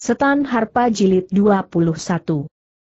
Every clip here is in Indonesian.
Setan Harpa Jilid 21.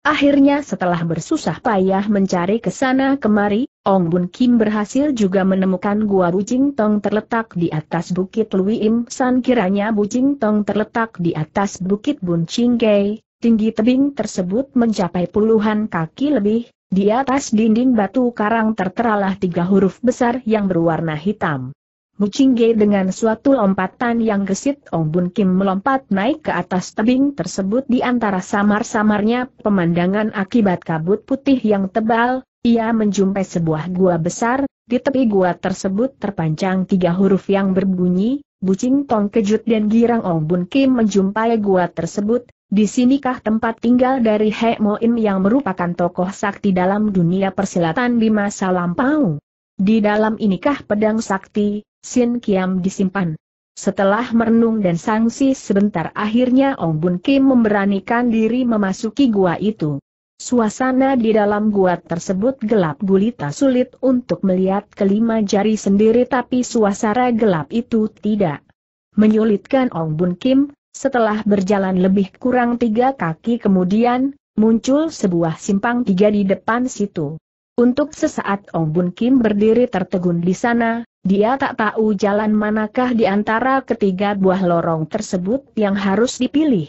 Akhirnya setelah bersusah payah mencari ke sana kemari, Ong Bun Kim berhasil juga menemukan gua Bucing Tong terletak di atas Bukit Lui Im San kiranya Bujing Tong terletak di atas Bukit Bun Chingkei, tinggi tebing tersebut mencapai puluhan kaki lebih, di atas dinding batu karang terteralah tiga huruf besar yang berwarna hitam. Bucingge dengan suatu lompatan yang gesit Ong Bun Kim melompat naik ke atas tebing tersebut di antara samar-samarnya pemandangan akibat kabut putih yang tebal, ia menjumpai sebuah gua besar, di tepi gua tersebut terpanjang tiga huruf yang berbunyi, Bucing Tong kejut dan girang Ong Bun Kim menjumpai gua tersebut, di sinikah tempat tinggal dari He Mo Im yang merupakan tokoh sakti dalam dunia persilatan di masa lampau. Di dalam inikah pedang sakti, Sin Kiam disimpan. Setelah merenung dan sangsi sebentar akhirnya Ong Bun Kim memberanikan diri memasuki gua itu. Suasana di dalam gua tersebut gelap gulita sulit untuk melihat kelima jari sendiri tapi suasana gelap itu tidak menyulitkan Ong Bun Kim, setelah berjalan lebih kurang tiga kaki kemudian, muncul sebuah simpang tiga di depan situ. Untuk sesaat Ong Bun Kim berdiri tertegun di sana, dia tak tahu jalan manakah di antara ketiga buah lorong tersebut yang harus dipilih.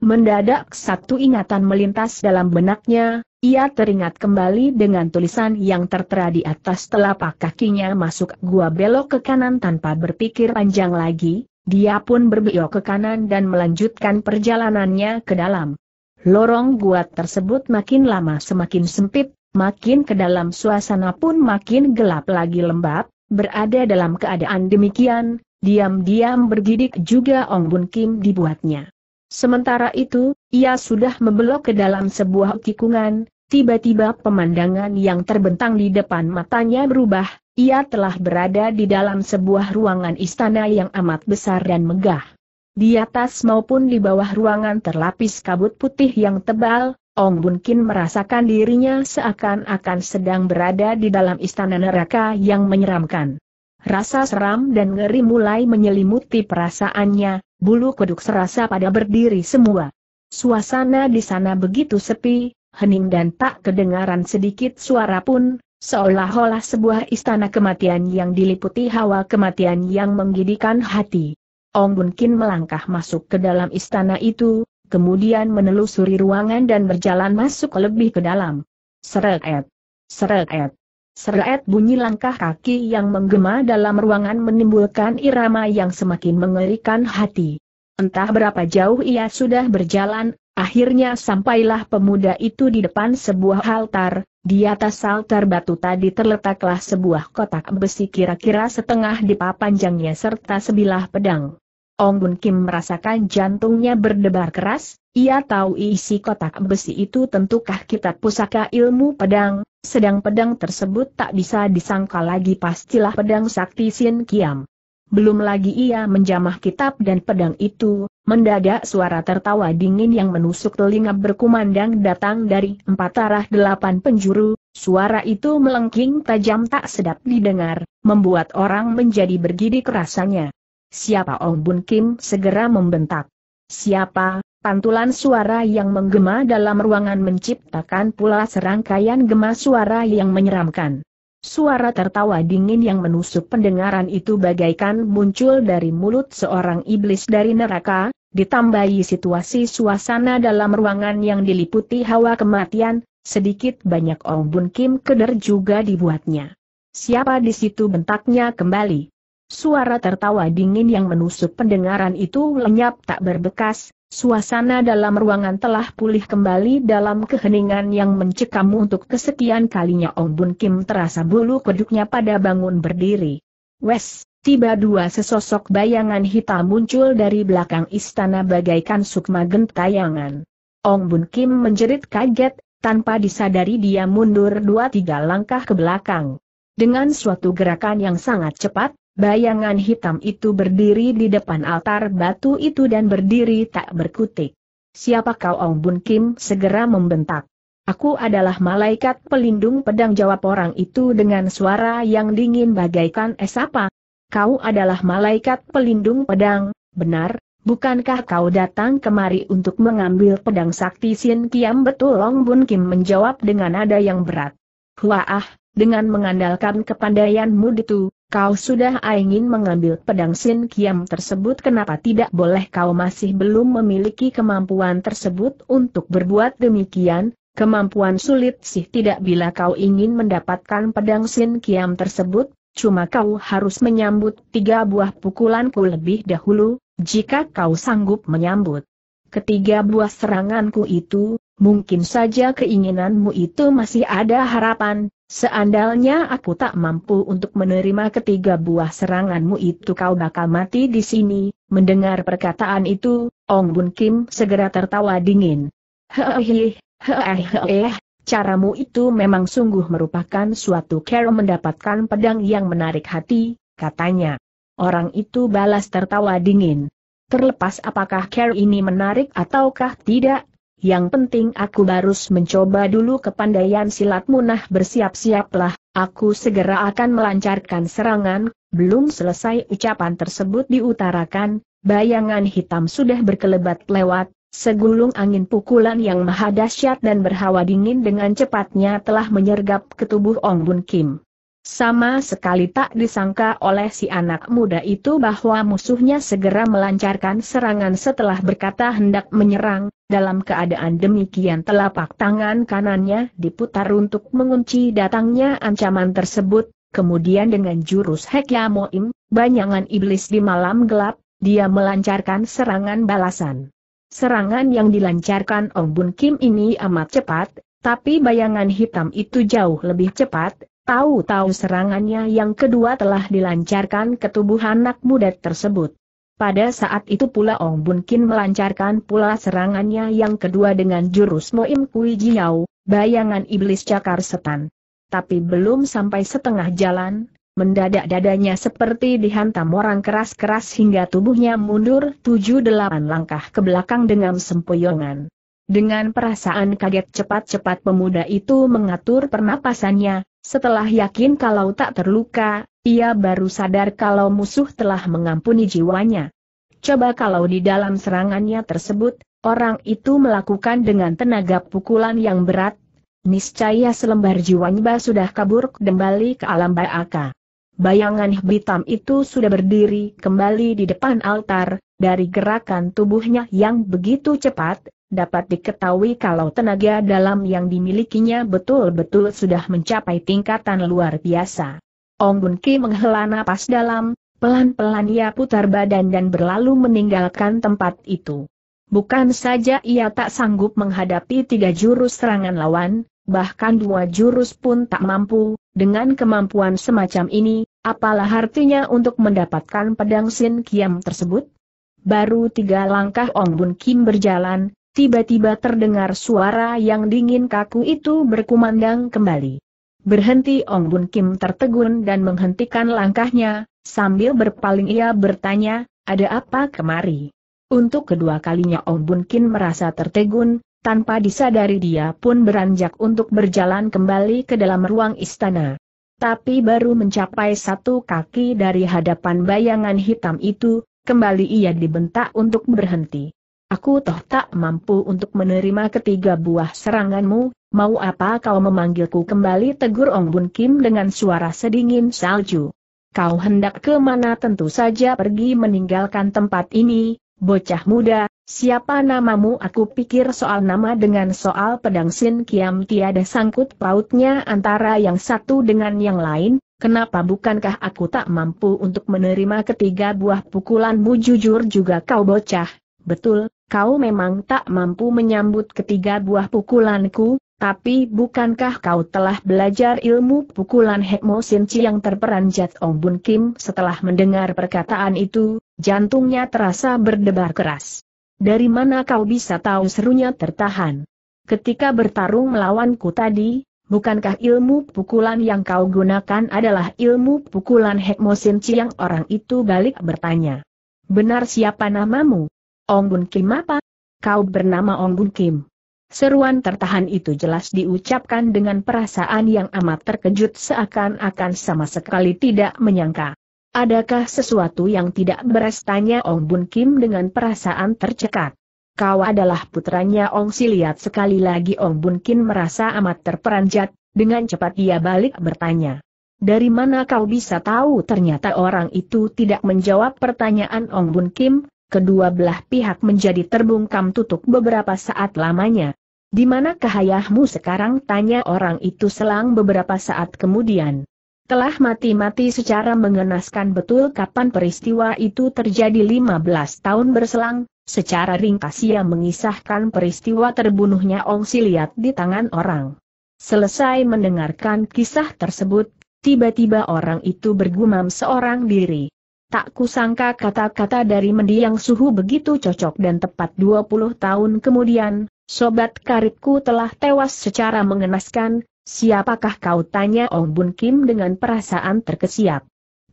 Mendadak satu ingatan melintas dalam benaknya, ia teringat kembali dengan tulisan yang tertera di atas telapak kakinya masuk gua belok ke kanan tanpa berpikir panjang lagi, dia pun berbelok ke kanan dan melanjutkan perjalanannya ke dalam. Lorong gua tersebut makin lama semakin sempit, makin ke dalam suasana pun makin gelap lagi lembab, Berada dalam keadaan demikian, diam-diam bergidik juga Ong Bun Kim dibuatnya. Sementara itu, ia sudah membelok ke dalam sebuah tikungan, tiba-tiba pemandangan yang terbentang di depan matanya berubah, ia telah berada di dalam sebuah ruangan istana yang amat besar dan megah. Di atas maupun di bawah ruangan terlapis kabut putih yang tebal, Ong Bun Kin merasakan dirinya seakan-akan sedang berada di dalam istana neraka yang menyeramkan. Rasa seram dan ngeri mulai menyelimuti perasaannya, bulu kuduk serasa pada berdiri semua. Suasana di sana begitu sepi, hening dan tak kedengaran sedikit suara pun, seolah-olah sebuah istana kematian yang diliputi hawa kematian yang menggidikan hati. Ong Bun Kin melangkah masuk ke dalam istana itu, kemudian menelusuri ruangan dan berjalan masuk lebih ke dalam. Seret, seret, seret bunyi langkah kaki yang menggema dalam ruangan menimbulkan irama yang semakin mengerikan hati. Entah berapa jauh ia sudah berjalan, akhirnya sampailah pemuda itu di depan sebuah altar, di atas altar batu tadi terletaklah sebuah kotak besi kira-kira setengah dipa panjangnya serta sebilah pedang. Ong Bun Kim merasakan jantungnya berdebar keras, ia tahu isi kotak besi itu tentukah kitab pusaka ilmu pedang, sedang pedang tersebut tak bisa disangka lagi pastilah pedang sakti Sin Kiam. Belum lagi ia menjamah kitab dan pedang itu, mendadak suara tertawa dingin yang menusuk telinga berkumandang datang dari empat arah delapan penjuru, suara itu melengking tajam tak sedap didengar, membuat orang menjadi bergidik rasanya. Siapa Ong Bun Kim segera membentak. Siapa, pantulan suara yang menggema dalam ruangan menciptakan pula serangkaian gema suara yang menyeramkan. Suara tertawa dingin yang menusuk pendengaran itu bagaikan muncul dari mulut seorang iblis dari neraka, ditambahi situasi suasana dalam ruangan yang diliputi hawa kematian, sedikit banyak Ong Bun Kim keder juga dibuatnya. Siapa di situ bentaknya kembali? Suara tertawa dingin yang menusuk pendengaran itu lenyap tak berbekas, suasana dalam ruangan telah pulih kembali dalam keheningan yang mencekam untuk kesekian kalinya Ong Bun Kim terasa bulu kuduknya pada bangun berdiri. Wes, tiba dua sesosok bayangan hitam muncul dari belakang istana bagaikan sukma gentayangan. Ong Bun Kim menjerit kaget, tanpa disadari dia mundur dua tiga langkah ke belakang. Dengan suatu gerakan yang sangat cepat, Bayangan hitam itu berdiri di depan altar batu itu dan berdiri tak berkutik. Siapa kau Ong Bun Kim segera membentak. Aku adalah malaikat pelindung pedang jawab orang itu dengan suara yang dingin bagaikan es apa. Kau adalah malaikat pelindung pedang, benar, bukankah kau datang kemari untuk mengambil pedang sakti Sin Kiam betul Ong Bun Kim menjawab dengan nada yang berat. Huah, dengan mengandalkan kepandaianmu itu, kau sudah ingin mengambil pedang Sin Kiam tersebut kenapa tidak boleh kau masih belum memiliki kemampuan tersebut untuk berbuat demikian, kemampuan sulit sih tidak bila kau ingin mendapatkan pedang Sin Kiam tersebut, cuma kau harus menyambut tiga buah pukulanku lebih dahulu, jika kau sanggup menyambut. Ketiga buah seranganku itu, mungkin saja keinginanmu itu masih ada harapan, Seandainya aku tak mampu untuk menerima ketiga buah seranganmu itu kau bakal mati di sini, mendengar perkataan itu, Ong Bun Kim segera tertawa dingin. Hehehe, hehehe, caramu itu memang sungguh merupakan suatu cara mendapatkan pedang yang menarik hati, katanya. Orang itu balas tertawa dingin. Terlepas apakah care ini menarik ataukah tidak, yang penting aku harus mencoba dulu kepandaian silat munah bersiap-siaplah, aku segera akan melancarkan serangan, belum selesai ucapan tersebut diutarakan, bayangan hitam sudah berkelebat lewat, Segulung angin pukulan yang maha dahsyat dan berhawa dingin dengan cepatnya telah menyergap ke tubuh Ong Bun Kim. Sama sekali tak disangka oleh si anak muda itu bahwa musuhnya segera melancarkan serangan setelah berkata hendak menyerang, dalam keadaan demikian telapak tangan kanannya diputar untuk mengunci datangnya ancaman tersebut, kemudian dengan jurus Hekyamoim, banyangan iblis di malam gelap, dia melancarkan serangan balasan. Serangan yang dilancarkan Ong Bun Kim ini amat cepat, tapi bayangan hitam itu jauh lebih cepat, Tahu-tahu serangannya yang kedua telah dilancarkan ke tubuh anak muda tersebut. Pada saat itu pula Ong Bun Kin melancarkan pula serangannya yang kedua dengan jurus Moim Kui Jiao, bayangan iblis cakar setan. Tapi belum sampai setengah jalan, mendadak dadanya seperti dihantam orang keras-keras hingga tubuhnya mundur tujuh-delapan langkah ke belakang dengan sempoyongan. Dengan perasaan kaget cepat-cepat pemuda itu mengatur pernapasannya, setelah yakin kalau tak terluka, ia baru sadar kalau musuh telah mengampuni jiwanya. Coba kalau di dalam serangannya tersebut, orang itu melakukan dengan tenaga pukulan yang berat, niscaya selembar jiwanya sudah kabur kembali ke alam Baaka. Bayangan hitam itu sudah berdiri kembali di depan altar, dari gerakan tubuhnya yang begitu cepat, dapat diketahui kalau tenaga dalam yang dimilikinya betul-betul sudah mencapai tingkatan luar biasa. Ong Bun Ki menghela napas dalam, pelan-pelan ia putar badan dan berlalu meninggalkan tempat itu. Bukan saja ia tak sanggup menghadapi tiga jurus serangan lawan, bahkan dua jurus pun tak mampu, dengan kemampuan semacam ini, apalah artinya untuk mendapatkan pedang Sin Kiam tersebut? Baru tiga langkah Ong Bun Kim berjalan, tiba-tiba terdengar suara yang dingin kaku itu berkumandang kembali. Berhenti Ong Bun Kim tertegun dan menghentikan langkahnya, sambil berpaling ia bertanya, ada apa kemari? Untuk kedua kalinya Ong Bun Kim merasa tertegun, tanpa disadari dia pun beranjak untuk berjalan kembali ke dalam ruang istana. Tapi baru mencapai satu kaki dari hadapan bayangan hitam itu, kembali ia dibentak untuk berhenti. Aku toh tak mampu untuk menerima ketiga buah seranganmu, mau apa kau memanggilku kembali tegur Ong Bun Kim dengan suara sedingin salju. Kau hendak ke mana tentu saja pergi meninggalkan tempat ini, bocah muda, siapa namamu aku pikir soal nama dengan soal pedang Sin Kiam tiada sangkut pautnya antara yang satu dengan yang lain, kenapa bukankah aku tak mampu untuk menerima ketiga buah pukulanmu jujur juga kau bocah, betul, kau memang tak mampu menyambut ketiga buah pukulanku, tapi bukankah kau telah belajar ilmu pukulan Hekmo Sinci yang terperanjat Ong Bun Kim setelah mendengar perkataan itu, jantungnya terasa berdebar keras. Dari mana kau bisa tahu serunya tertahan? Ketika bertarung melawanku tadi, bukankah ilmu pukulan yang kau gunakan adalah ilmu pukulan Hekmo Sinci yang orang itu balik bertanya. Benar siapa namamu? Ong Bun Kim apa? Kau bernama Ong Bun Kim. Seruan tertahan itu jelas diucapkan dengan perasaan yang amat terkejut seakan-akan sama sekali tidak menyangka. Adakah sesuatu yang tidak beres tanya Ong Bun Kim dengan perasaan tercekat. Kau adalah putranya Ong Siliat sekali lagi Ong Bun Kim merasa amat terperanjat, dengan cepat ia balik bertanya. Dari mana kau bisa tahu ternyata orang itu tidak menjawab pertanyaan Ong Bun Kim, kedua belah pihak menjadi terbungkam tutup beberapa saat lamanya. Di mana kahayahmu sekarang tanya orang itu selang beberapa saat kemudian. Telah mati-mati secara mengenaskan betul kapan peristiwa itu terjadi 15 tahun berselang, secara ringkas ia mengisahkan peristiwa terbunuhnya Ong Siliat di tangan orang. Selesai mendengarkan kisah tersebut, tiba-tiba orang itu bergumam seorang diri. Tak kusangka kata-kata dari mendiang suhu begitu cocok dan tepat 20 tahun kemudian, sobat karibku telah tewas secara mengenaskan, siapakah kau tanya Ong Bun Kim dengan perasaan terkesiap.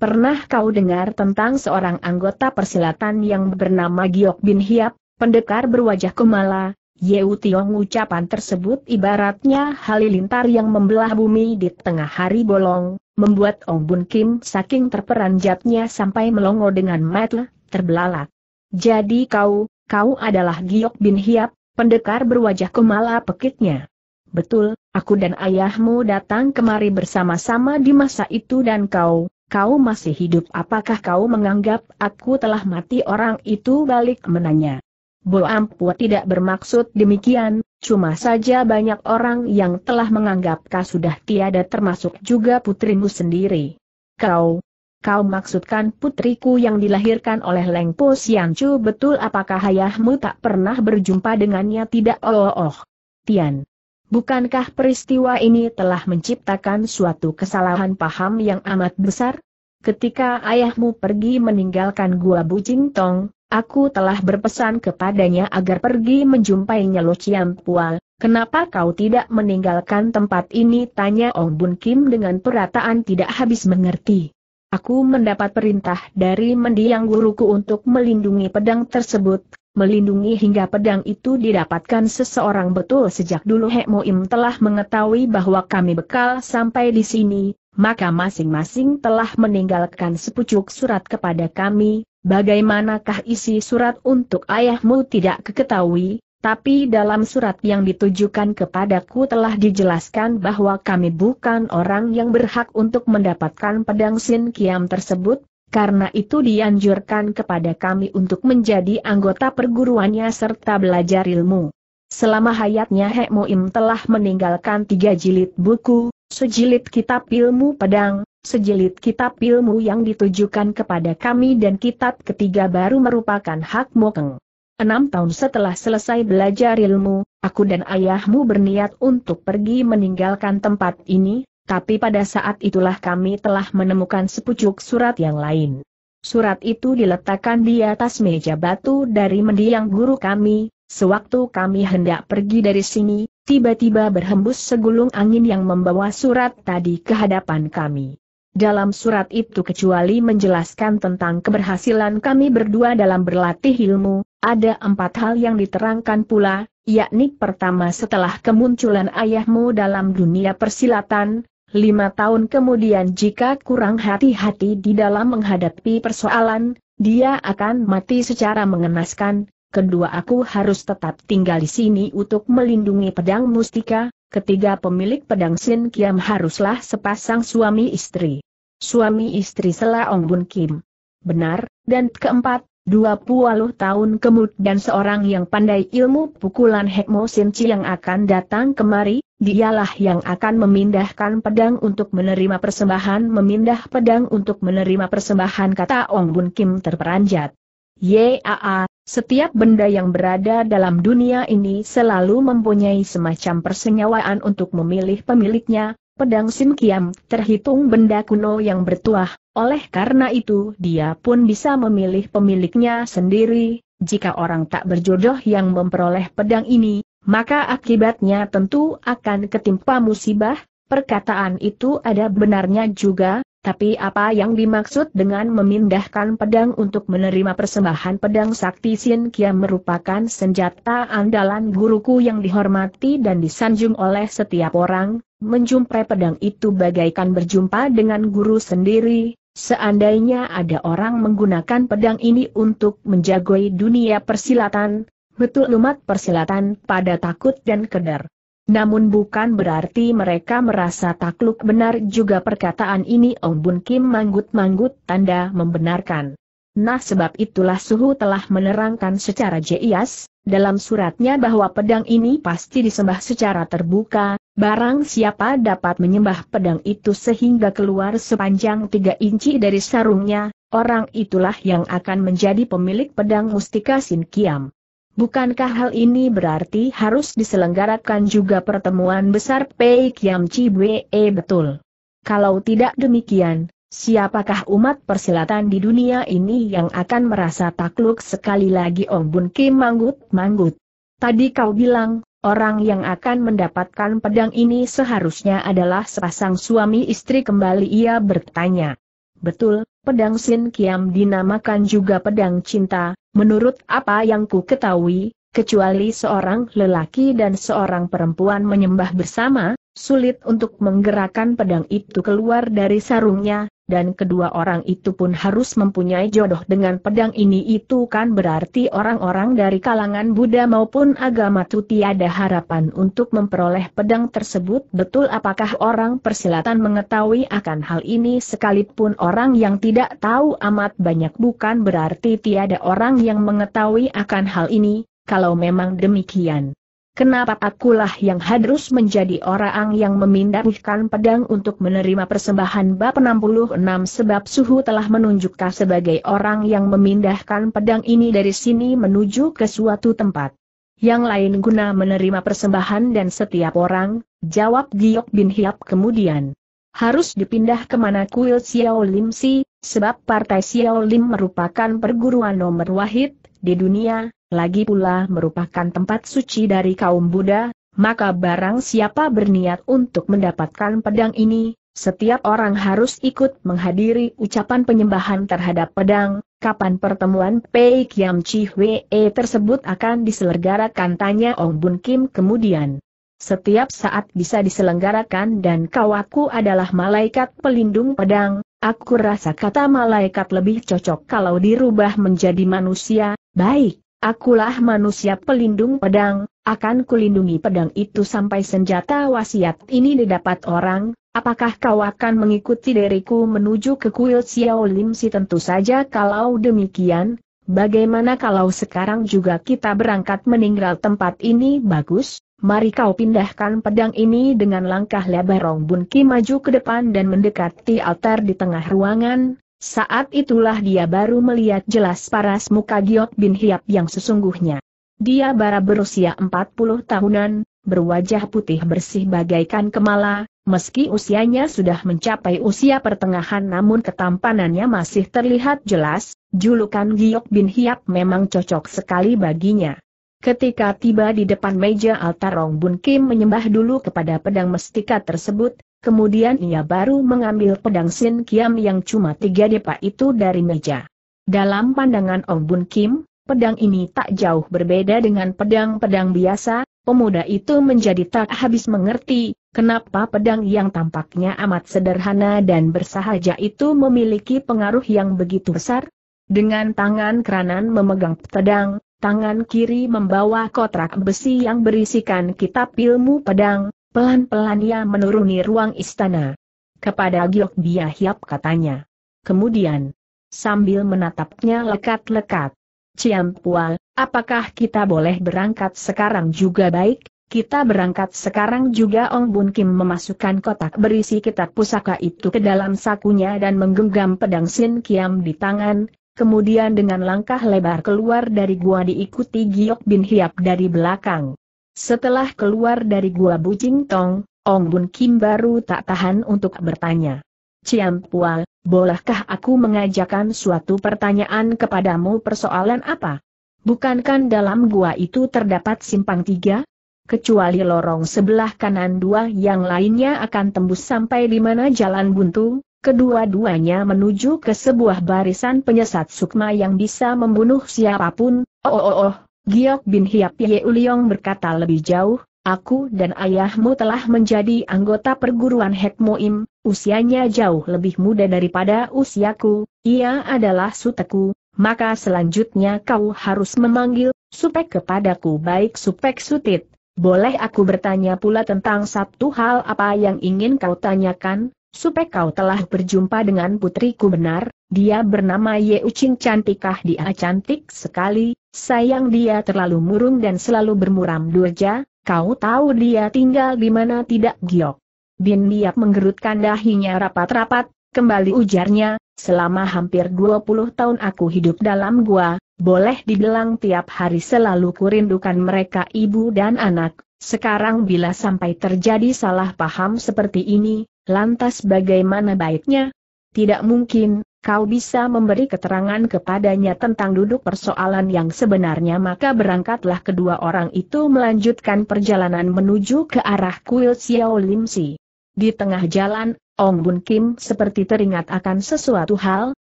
Pernah kau dengar tentang seorang anggota persilatan yang bernama Giok Bin Hiap, pendekar berwajah kemala, Yeu Tiong ucapan tersebut ibaratnya halilintar yang membelah bumi di tengah hari bolong, membuat Ong Bun Kim saking terperanjatnya sampai melongo dengan mata terbelalak. Jadi kau, kau adalah Giok Bin Hiap, pendekar berwajah kemala pekitnya. Betul, aku dan ayahmu datang kemari bersama-sama di masa itu dan kau, kau masih hidup apakah kau menganggap aku telah mati orang itu balik menanya. Bo Ampu tidak bermaksud demikian, cuma saja banyak orang yang telah menganggap kau sudah tiada termasuk juga putrimu sendiri. Kau, kau maksudkan putriku yang dilahirkan oleh Leng Po Chu betul apakah ayahmu tak pernah berjumpa dengannya tidak oh oh oh. Tian. Bukankah peristiwa ini telah menciptakan suatu kesalahan paham yang amat besar? Ketika ayahmu pergi meninggalkan gua Bucing Tong, Aku telah berpesan kepadanya agar pergi menjumpai Lo Chiam Pual, kenapa kau tidak meninggalkan tempat ini? Tanya Ong Bun Kim dengan perataan tidak habis mengerti. Aku mendapat perintah dari mendiang guruku untuk melindungi pedang tersebut, melindungi hingga pedang itu didapatkan seseorang betul sejak dulu Hek Moim telah mengetahui bahwa kami bekal sampai di sini, maka masing-masing telah meninggalkan sepucuk surat kepada kami, Bagaimanakah isi surat untuk ayahmu tidak keketahui, tapi dalam surat yang ditujukan kepadaku telah dijelaskan bahwa kami bukan orang yang berhak untuk mendapatkan pedang Sin Kiam tersebut, karena itu dianjurkan kepada kami untuk menjadi anggota perguruannya serta belajar ilmu. Selama hayatnya Hek Moim telah meninggalkan tiga jilid buku, sejilid kitab ilmu pedang, Sejilid kitab ilmu yang ditujukan kepada kami dan kitab ketiga baru merupakan hak mokeng. Enam tahun setelah selesai belajar ilmu, aku dan ayahmu berniat untuk pergi meninggalkan tempat ini, tapi pada saat itulah kami telah menemukan sepucuk surat yang lain. Surat itu diletakkan di atas meja batu dari mendiang guru kami, Sewaktu kami hendak pergi dari sini, tiba-tiba berhembus segulung angin yang membawa surat tadi ke hadapan kami dalam surat itu kecuali menjelaskan tentang keberhasilan kami berdua dalam berlatih ilmu, ada empat hal yang diterangkan pula, yakni pertama setelah kemunculan ayahmu dalam dunia persilatan, lima tahun kemudian jika kurang hati-hati di dalam menghadapi persoalan, dia akan mati secara mengenaskan, kedua aku harus tetap tinggal di sini untuk melindungi pedang mustika, ketiga pemilik pedang Sin Kiam haruslah sepasang suami istri. Suami istri Selaong Bun Kim. Benar, dan keempat, 20 tahun kemudian seorang yang pandai ilmu pukulan Hekmo Chi yang akan datang kemari, dialah yang akan memindahkan pedang untuk menerima persembahan memindah pedang untuk menerima persembahan kata Ong Bun Kim terperanjat. Yaa, setiap benda yang berada dalam dunia ini selalu mempunyai semacam persenyawaan untuk memilih pemiliknya, pedang Sim Kiam terhitung benda kuno yang bertuah, oleh karena itu dia pun bisa memilih pemiliknya sendiri, jika orang tak berjodoh yang memperoleh pedang ini, maka akibatnya tentu akan ketimpa musibah, perkataan itu ada benarnya juga, tapi apa yang dimaksud dengan memindahkan pedang untuk menerima persembahan pedang sakti Sin Kiam merupakan senjata andalan guruku yang dihormati dan disanjung oleh setiap orang, menjumpai pedang itu bagaikan berjumpa dengan guru sendiri, seandainya ada orang menggunakan pedang ini untuk menjagoi dunia persilatan, betul umat persilatan pada takut dan kedar. Namun bukan berarti mereka merasa takluk benar juga perkataan ini Ong Bun Kim manggut-manggut tanda membenarkan. Nah sebab itulah Suhu telah menerangkan secara jelas dalam suratnya bahwa pedang ini pasti disembah secara terbuka, barang siapa dapat menyembah pedang itu sehingga keluar sepanjang tiga inci dari sarungnya, orang itulah yang akan menjadi pemilik pedang mustika Sin Kiam. Bukankah hal ini berarti harus diselenggarakan juga pertemuan besar Pei Kiam Chi Bwe eh, betul? Kalau tidak demikian, siapakah umat persilatan di dunia ini yang akan merasa takluk sekali lagi Om Bun Kim manggut-manggut? Tadi kau bilang, orang yang akan mendapatkan pedang ini seharusnya adalah sepasang suami istri kembali ia bertanya. Betul, Pedang Sin Kiam dinamakan juga pedang cinta, menurut apa yang ku ketahui, kecuali seorang lelaki dan seorang perempuan menyembah bersama, sulit untuk menggerakkan pedang itu keluar dari sarungnya, dan kedua orang itu pun harus mempunyai jodoh dengan pedang ini itu kan berarti orang-orang dari kalangan Buddha maupun agama itu tiada harapan untuk memperoleh pedang tersebut betul apakah orang persilatan mengetahui akan hal ini sekalipun orang yang tidak tahu amat banyak bukan berarti tiada orang yang mengetahui akan hal ini, kalau memang demikian kenapa akulah yang harus menjadi orang yang memindahkan pedang untuk menerima persembahan bab 66 sebab suhu telah menunjukkan sebagai orang yang memindahkan pedang ini dari sini menuju ke suatu tempat. Yang lain guna menerima persembahan dan setiap orang, jawab Giok Bin Hiap kemudian. Harus dipindah kemana kuil Xiao Lim Si, sebab partai Xiao Lim merupakan perguruan nomor wahid di dunia, lagi pula merupakan tempat suci dari kaum Buddha, maka barang siapa berniat untuk mendapatkan pedang ini, setiap orang harus ikut menghadiri ucapan penyembahan terhadap pedang, kapan pertemuan Pei Kiam Chi Hwee tersebut akan diselenggarakan tanya Ong Bun Kim kemudian setiap saat bisa diselenggarakan dan kawaku adalah malaikat pelindung pedang, aku rasa kata malaikat lebih cocok kalau dirubah menjadi manusia, baik, Akulah manusia pelindung pedang, akan kulindungi pedang itu sampai senjata wasiat ini didapat orang, apakah kau akan mengikuti diriku menuju ke kuil Xiao Lim si tentu saja kalau demikian, bagaimana kalau sekarang juga kita berangkat meninggal tempat ini bagus? Mari kau pindahkan pedang ini dengan langkah lebar Rong Bun Ki maju ke depan dan mendekati altar di tengah ruangan, saat itulah dia baru melihat jelas paras muka Giok Bin Hiap yang sesungguhnya. Dia bara berusia 40 tahunan, berwajah putih bersih bagaikan kemala, meski usianya sudah mencapai usia pertengahan namun ketampanannya masih terlihat jelas, julukan Giok Bin Hiap memang cocok sekali baginya. Ketika tiba di depan meja altar Rong Bun Kim menyembah dulu kepada pedang mestika tersebut, Kemudian ia baru mengambil pedang Sin Kiam yang cuma tiga depa itu dari meja. Dalam pandangan Ong Bun Kim, pedang ini tak jauh berbeda dengan pedang-pedang biasa, pemuda itu menjadi tak habis mengerti, kenapa pedang yang tampaknya amat sederhana dan bersahaja itu memiliki pengaruh yang begitu besar. Dengan tangan kanan memegang pedang, tangan kiri membawa kotrak besi yang berisikan kitab ilmu pedang, Pelan-pelan ia menuruni ruang istana. Kepada Giok Bia Hiap katanya. Kemudian, sambil menatapnya lekat-lekat. Ciam Pual, apakah kita boleh berangkat sekarang juga baik? Kita berangkat sekarang juga Ong Bun Kim memasukkan kotak berisi kitab pusaka itu ke dalam sakunya dan menggenggam pedang Sin Kiam di tangan, kemudian dengan langkah lebar keluar dari gua diikuti Giok Bin Hiap dari belakang. Setelah keluar dari gua Bucing Tong, Ong Bun Kim baru tak tahan untuk bertanya. Ciam Pual, bolehkah aku mengajakkan suatu pertanyaan kepadamu persoalan apa? Bukankan dalam gua itu terdapat simpang tiga? Kecuali lorong sebelah kanan dua yang lainnya akan tembus sampai di mana jalan buntu, kedua-duanya menuju ke sebuah barisan penyesat sukma yang bisa membunuh siapapun, oh oh oh, oh Giok bin Hiap Ye Uliong berkata lebih jauh, Aku dan ayahmu telah menjadi anggota perguruan Hekmoim, usianya jauh lebih muda daripada usiaku, ia adalah suteku, maka selanjutnya kau harus memanggil, supek kepadaku baik supek sutit. Boleh aku bertanya pula tentang satu hal apa yang ingin kau tanyakan, supek kau telah berjumpa dengan putriku benar, dia bernama Ye Ucing Cantikah dia cantik sekali, Sayang dia terlalu murung dan selalu bermuram durja, kau tahu dia tinggal di mana tidak giok. Bin Liap menggerutkan dahinya rapat-rapat, kembali ujarnya, selama hampir 20 tahun aku hidup dalam gua, boleh dibilang tiap hari selalu kurindukan mereka ibu dan anak. Sekarang bila sampai terjadi salah paham seperti ini, lantas bagaimana baiknya? Tidak mungkin, kau bisa memberi keterangan kepadanya tentang duduk persoalan yang sebenarnya maka berangkatlah kedua orang itu melanjutkan perjalanan menuju ke arah kuil Xiao Lim Si. Di tengah jalan, Ong Bun Kim seperti teringat akan sesuatu hal,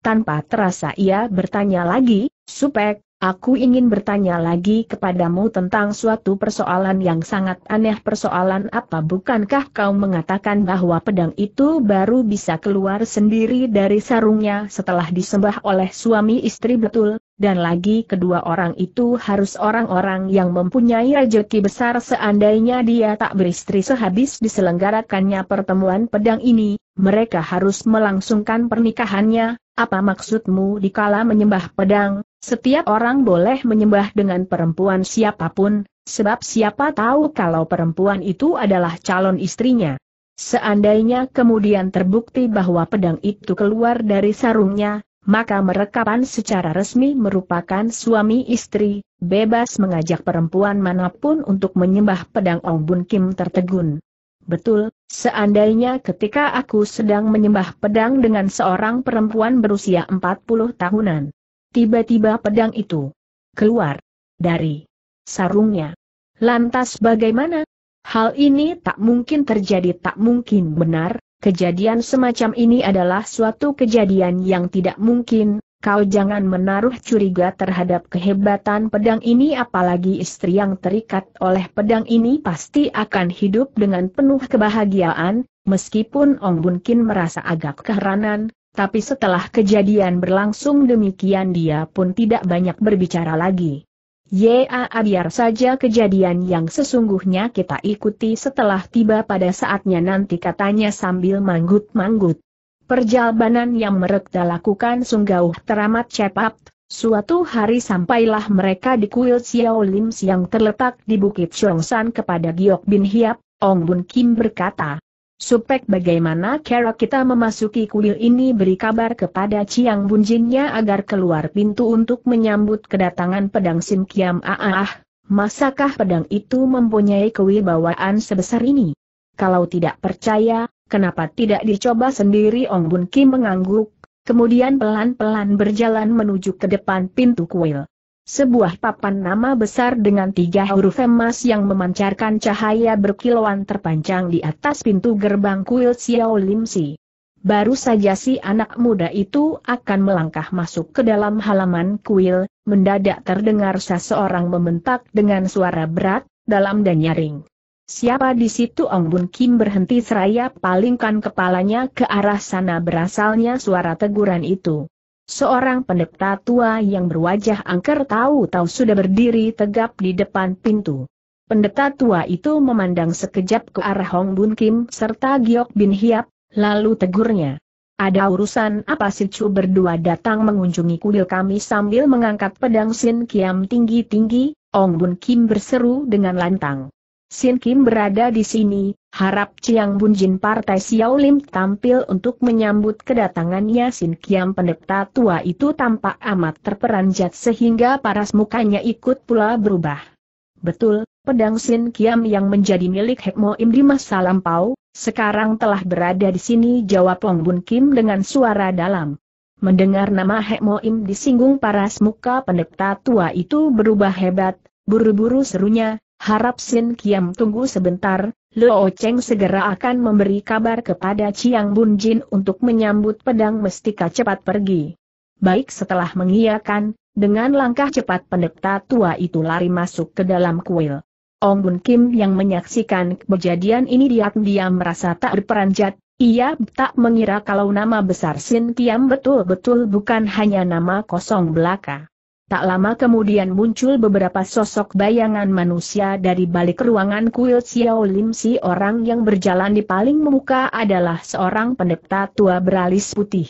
tanpa terasa ia bertanya lagi, Supek, Aku ingin bertanya lagi kepadamu tentang suatu persoalan yang sangat aneh. Persoalan apa? Bukankah kau mengatakan bahwa pedang itu baru bisa keluar sendiri dari sarungnya setelah disembah oleh suami istri betul? Dan lagi kedua orang itu harus orang-orang yang mempunyai rejeki besar seandainya dia tak beristri sehabis diselenggarakannya pertemuan pedang ini, mereka harus melangsungkan pernikahannya, apa maksudmu dikala menyembah pedang, setiap orang boleh menyembah dengan perempuan siapapun, sebab siapa tahu kalau perempuan itu adalah calon istrinya. Seandainya kemudian terbukti bahwa pedang itu keluar dari sarungnya, maka merekapan secara resmi merupakan suami istri, bebas mengajak perempuan manapun untuk menyembah pedang Ong Bun Kim tertegun. Betul, seandainya ketika aku sedang menyembah pedang dengan seorang perempuan berusia 40 tahunan Tiba-tiba pedang itu keluar dari sarungnya. Lantas bagaimana? Hal ini tak mungkin terjadi tak mungkin benar, kejadian semacam ini adalah suatu kejadian yang tidak mungkin, kau jangan menaruh curiga terhadap kehebatan pedang ini apalagi istri yang terikat oleh pedang ini pasti akan hidup dengan penuh kebahagiaan, meskipun Ong Bun Kin merasa agak keheranan, tapi setelah kejadian berlangsung demikian dia pun tidak banyak berbicara lagi. Ya biar saja kejadian yang sesungguhnya kita ikuti setelah tiba pada saatnya nanti katanya sambil manggut-manggut. Perjalanan yang mereka lakukan sungguh teramat cepat, suatu hari sampailah mereka di kuil Xiao Lims yang terletak di Bukit Chongsan kepada Giok Bin Hiap, Ong Bun Kim berkata, Supek bagaimana cara kita memasuki kuil ini beri kabar kepada Ciang Bunjinnya agar keluar pintu untuk menyambut kedatangan pedang Sim Kiam ah, masakah pedang itu mempunyai kewibawaan sebesar ini? Kalau tidak percaya, kenapa tidak dicoba sendiri Ong Bun Kim mengangguk, kemudian pelan-pelan berjalan menuju ke depan pintu kuil. Sebuah papan nama besar dengan tiga huruf emas yang memancarkan cahaya berkilauan terpanjang di atas pintu gerbang kuil Xiao Lim Si. Baru saja si anak muda itu akan melangkah masuk ke dalam halaman kuil, mendadak terdengar seseorang membentak dengan suara berat, dalam dan nyaring. Siapa di situ Ong Bun Kim berhenti seraya palingkan kepalanya ke arah sana berasalnya suara teguran itu. Seorang pendeta tua yang berwajah angker tahu-tahu sudah berdiri tegap di depan pintu. Pendeta tua itu memandang sekejap ke arah Hong Bun Kim serta Giok Bin Hiap, lalu tegurnya. Ada urusan apa si Chu berdua datang mengunjungi kuil kami sambil mengangkat pedang Sin Kiam tinggi-tinggi, Hong Bun Kim berseru dengan lantang. Sin Kim berada di sini, harap Chiang Bun Jin Partai Xiao Lim tampil untuk menyambut kedatangannya Sin Kiam pendeta tua itu tampak amat terperanjat sehingga paras mukanya ikut pula berubah. Betul, pedang Sin Kiam yang menjadi milik Hekmo Im di masa lampau, sekarang telah berada di sini jawab Long Bun Kim dengan suara dalam. Mendengar nama Hekmo Im disinggung paras muka pendeta tua itu berubah hebat, buru-buru serunya, Harap Sin Kiam tunggu sebentar, Luo Cheng segera akan memberi kabar kepada Chiang Bun Jin untuk menyambut pedang mestika cepat pergi. Baik setelah mengiyakan, dengan langkah cepat pendekta tua itu lari masuk ke dalam kuil. Ong Bun Kim yang menyaksikan kejadian ini diam-diam merasa tak berperanjat, ia tak mengira kalau nama besar Sin Kiam betul-betul bukan hanya nama kosong belaka. Tak lama kemudian muncul beberapa sosok bayangan manusia dari balik ruangan kuil Xiao Lim Si orang yang berjalan di paling muka adalah seorang pendeta tua beralis putih.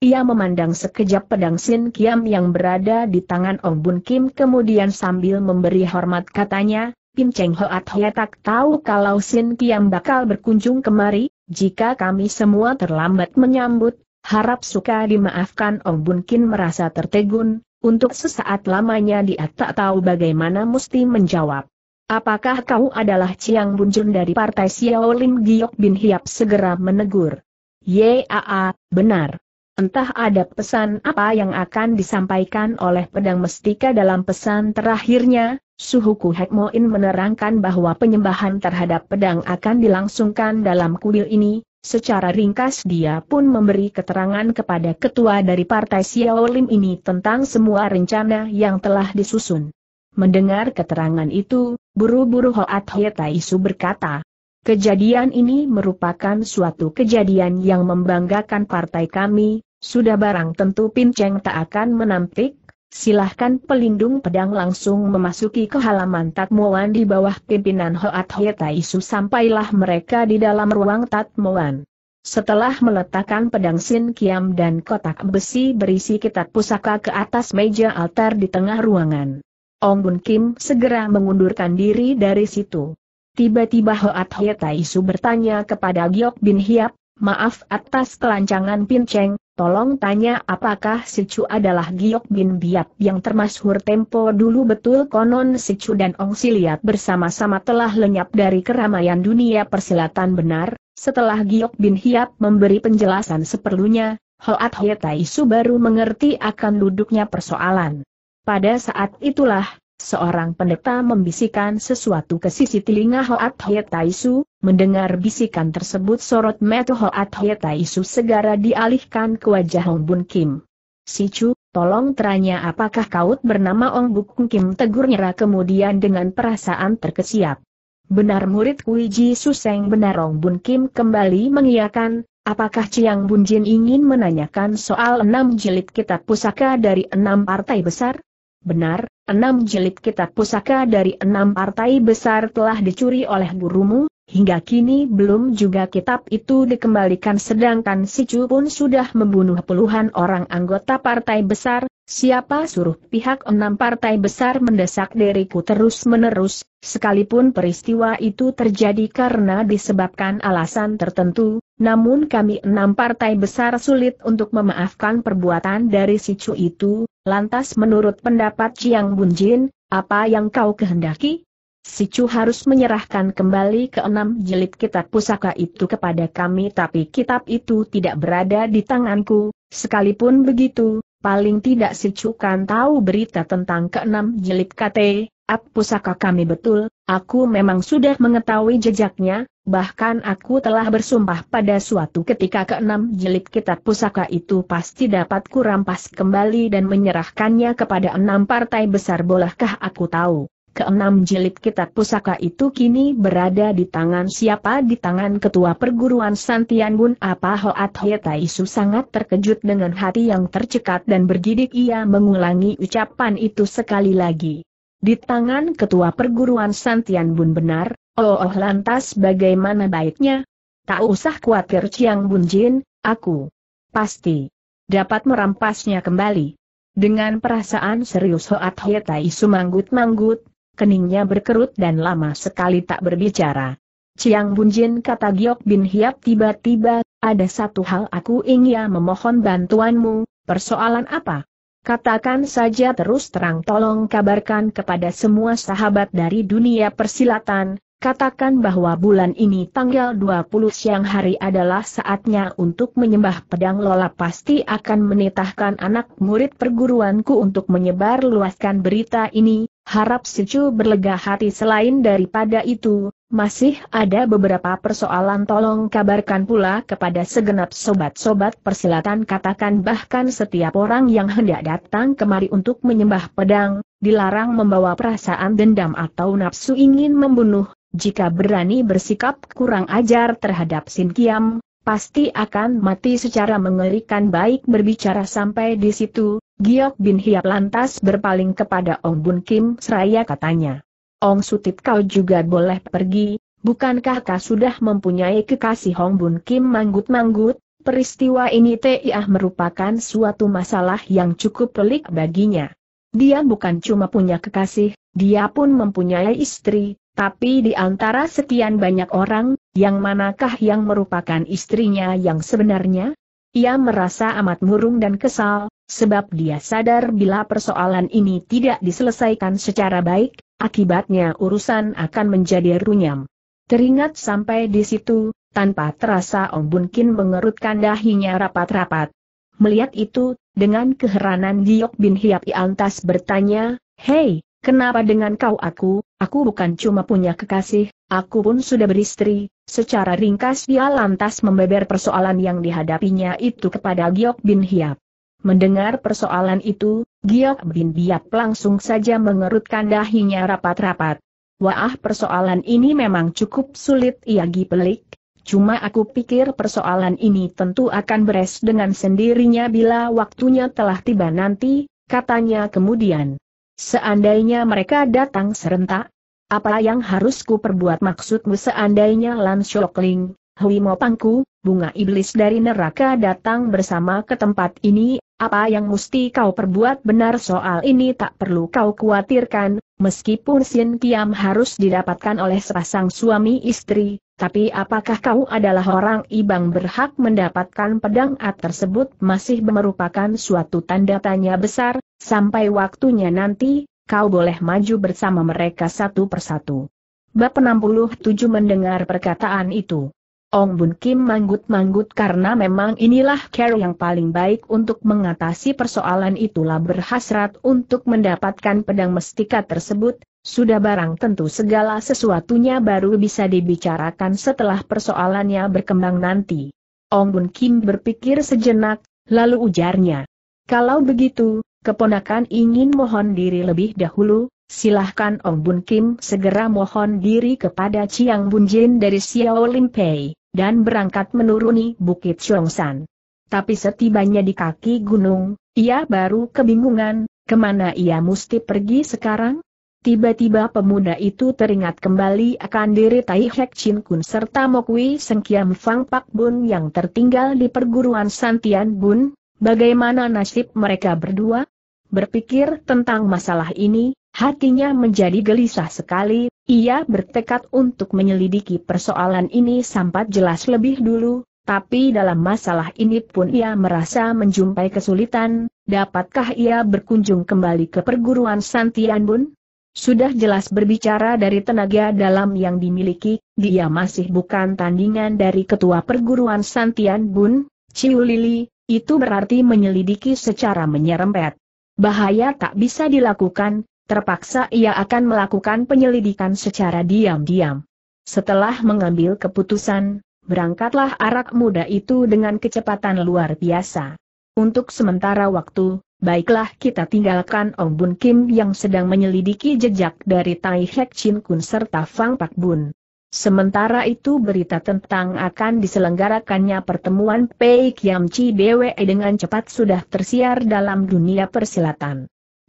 Ia memandang sekejap pedang Sin Kiam yang berada di tangan Ong Bun Kim kemudian sambil memberi hormat katanya, Pim Cheng Ho At Hia tak tahu kalau Sin Kiam bakal berkunjung kemari, jika kami semua terlambat menyambut, harap suka dimaafkan Ong Bun Kim merasa tertegun, untuk sesaat lamanya dia tak tahu bagaimana mesti menjawab. Apakah kau adalah Chiang Bunjun dari partai Xiao Lim Giok Bin Hiap segera menegur. Yaa, benar. Entah ada pesan apa yang akan disampaikan oleh pedang mestika dalam pesan terakhirnya, Suhuku Hekmoin menerangkan bahwa penyembahan terhadap pedang akan dilangsungkan dalam kuil ini, Secara ringkas dia pun memberi keterangan kepada ketua dari partai Lim ini tentang semua rencana yang telah disusun. Mendengar keterangan itu, buru-buru Hoat Hye Taisu berkata, Kejadian ini merupakan suatu kejadian yang membanggakan partai kami, sudah barang tentu Pinceng tak akan menampik, Silahkan pelindung pedang langsung memasuki ke halaman Tatmuan di bawah pimpinan Hoat Taisu sampailah mereka di dalam ruang Tatmuan. Setelah meletakkan pedang Sin Kiam dan kotak besi berisi kitab pusaka ke atas meja altar di tengah ruangan. Ong Bun Kim segera mengundurkan diri dari situ. Tiba-tiba Hoat Taisu bertanya kepada Giok Bin Hiap, Maaf atas kelancangan Pinceng, tolong tanya apakah si Chu adalah Giok Bin Biap yang termasyhur tempo dulu betul konon si Chu dan Ong Siliat bersama-sama telah lenyap dari keramaian dunia persilatan benar, setelah Giok Bin Hiap memberi penjelasan seperlunya, Hoat Hietai Su baru mengerti akan duduknya persoalan. Pada saat itulah, Seorang pendeta membisikkan sesuatu ke sisi telinga Hoat Hye Taisu, mendengar bisikan tersebut sorot mata Hoat Hye Taisu segera dialihkan ke wajah Hong Bun Kim. Si Chu, tolong teranya apakah kaut bernama Ong Buk Kim tegurnya. nyera kemudian dengan perasaan terkesiap. Benar murid Wiji Suseng benar Ong Bun Kim kembali mengiyakan, apakah Ciang Bunjin ingin menanyakan soal enam jilid kitab pusaka dari enam partai besar? Benar, Enam jilid kitab pusaka dari enam partai besar telah dicuri oleh gurumu, hingga kini belum juga kitab itu dikembalikan sedangkan si Chu pun sudah membunuh puluhan orang anggota partai besar, siapa suruh pihak enam partai besar mendesak diriku terus-menerus, sekalipun peristiwa itu terjadi karena disebabkan alasan tertentu, namun kami enam partai besar sulit untuk memaafkan perbuatan dari si Chu itu, lantas menurut pendapat Chiang Bunjin, apa yang kau kehendaki? Si Chu harus menyerahkan kembali ke enam jilid kitab pusaka itu kepada kami tapi kitab itu tidak berada di tanganku, sekalipun begitu, paling tidak si Chu kan tahu berita tentang keenam jilid KT, At pusaka kami betul, aku memang sudah mengetahui jejaknya, bahkan aku telah bersumpah pada suatu ketika keenam jilid kitab pusaka itu pasti dapat kurampas kembali dan menyerahkannya kepada enam partai besar bolehkah aku tahu. Keenam jilid kitab pusaka itu kini berada di tangan siapa? Di tangan ketua perguruan Santian Bun apa Hoat Taisu sangat terkejut dengan hati yang tercekat dan bergidik ia mengulangi ucapan itu sekali lagi. Di tangan ketua perguruan Santian Bun benar, oh, oh lantas bagaimana baiknya? Tak usah khawatir Ciang Bun Jin, aku pasti dapat merampasnya kembali. Dengan perasaan serius Hoat Hetai sumanggut-manggut, keningnya berkerut dan lama sekali tak berbicara. Ciang Jin kata Giok Bin Hiap tiba-tiba, ada satu hal aku ingin memohon bantuanmu, persoalan apa? Katakan saja terus terang tolong kabarkan kepada semua sahabat dari dunia persilatan, katakan bahwa bulan ini tanggal 20 siang hari adalah saatnya untuk menyembah pedang Lola pasti akan menitahkan anak murid perguruanku untuk menyebar luaskan berita ini, harap secu berlega hati selain daripada itu, masih ada beberapa persoalan tolong kabarkan pula kepada segenap sobat-sobat persilatan katakan bahkan setiap orang yang hendak datang kemari untuk menyembah pedang, dilarang membawa perasaan dendam atau nafsu ingin membunuh, jika berani bersikap kurang ajar terhadap Sin Kiam, pasti akan mati secara mengerikan baik berbicara sampai di situ, Giok Bin Hiap lantas berpaling kepada Ong Bun Kim seraya katanya. Ong Sutit, kau juga boleh pergi, bukankah kau sudah mempunyai kekasih Hong Bun Kim manggut-manggut? Peristiwa ini Tiah merupakan suatu masalah yang cukup pelik baginya. Dia bukan cuma punya kekasih, dia pun mempunyai istri, tapi di antara sekian banyak orang, yang manakah yang merupakan istrinya yang sebenarnya? Ia merasa amat murung dan kesal, sebab dia sadar bila persoalan ini tidak diselesaikan secara baik, Akibatnya urusan akan menjadi runyam. Teringat sampai di situ, tanpa terasa Ong Bun Kin mengerutkan dahinya rapat-rapat. Melihat itu, dengan keheranan Giok Bin Hiap Iantas bertanya, Hei, kenapa dengan kau aku, aku bukan cuma punya kekasih, aku pun sudah beristri, secara ringkas dia lantas membeber persoalan yang dihadapinya itu kepada Giok Bin Hiap. Mendengar persoalan itu, Giok Bin Biap langsung saja mengerutkan dahinya rapat-rapat. Wah persoalan ini memang cukup sulit ia pelik, Cuma aku pikir persoalan ini tentu akan beres dengan sendirinya bila waktunya telah tiba nanti, katanya kemudian. Seandainya mereka datang serentak, apa yang harus ku perbuat maksudmu seandainya Lan Shokling, Hui Mo Pangku, bunga iblis dari neraka datang bersama ke tempat ini, apa yang mesti kau perbuat benar soal ini tak perlu kau khawatirkan, meskipun Sin Kiam harus didapatkan oleh sepasang suami istri, tapi apakah kau adalah orang ibang berhak mendapatkan pedang at tersebut masih merupakan suatu tanda tanya besar, sampai waktunya nanti, kau boleh maju bersama mereka satu persatu. Bab 67 mendengar perkataan itu. Ong Bun Kim manggut-manggut karena memang inilah cara yang paling baik untuk mengatasi persoalan itulah berhasrat untuk mendapatkan pedang mestika tersebut, sudah barang tentu segala sesuatunya baru bisa dibicarakan setelah persoalannya berkembang nanti. Ong Bun Kim berpikir sejenak, lalu ujarnya. Kalau begitu, keponakan ingin mohon diri lebih dahulu, Silahkan Om Bun Kim segera mohon diri kepada Chiang Bun Jin dari Xiao Lim Pei, dan berangkat menuruni Bukit San. Tapi setibanya di kaki gunung, ia baru kebingungan, kemana ia mesti pergi sekarang? Tiba-tiba pemuda itu teringat kembali akan diri Tai Hek Chin Kun serta Mokwi Sengkiam Fang Pak Bun yang tertinggal di perguruan Santian Bun, bagaimana nasib mereka berdua? Berpikir tentang masalah ini, Hatinya menjadi gelisah sekali, ia bertekad untuk menyelidiki persoalan ini sampai jelas lebih dulu, tapi dalam masalah ini pun ia merasa menjumpai kesulitan, dapatkah ia berkunjung kembali ke perguruan Santianbun? Sudah jelas berbicara dari tenaga dalam yang dimiliki, dia masih bukan tandingan dari ketua perguruan Santianbun, Ciu Lili, itu berarti menyelidiki secara menyerempet. Bahaya tak bisa dilakukan, Terpaksa ia akan melakukan penyelidikan secara diam-diam. Setelah mengambil keputusan, berangkatlah arak muda itu dengan kecepatan luar biasa. Untuk sementara waktu, baiklah kita tinggalkan Ong Bun Kim yang sedang menyelidiki jejak dari Tai Hek Chin Kun serta Fang Pak Bun. Sementara itu berita tentang akan diselenggarakannya pertemuan Pei Kiam Chi Dewe dengan cepat sudah tersiar dalam dunia persilatan.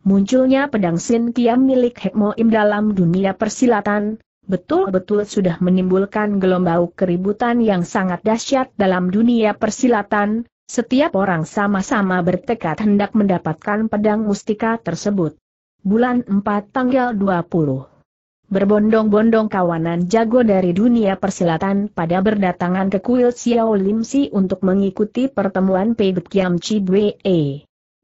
Munculnya pedang Sin Kiam milik Hekmoim dalam dunia persilatan, betul-betul sudah menimbulkan gelombang keributan yang sangat dahsyat dalam dunia persilatan, setiap orang sama-sama bertekad hendak mendapatkan pedang mustika tersebut. Bulan 4 tanggal 20 Berbondong-bondong kawanan jago dari dunia persilatan pada berdatangan ke kuil Xiao Lim Si untuk mengikuti pertemuan Pei Kiam Chi Bwe.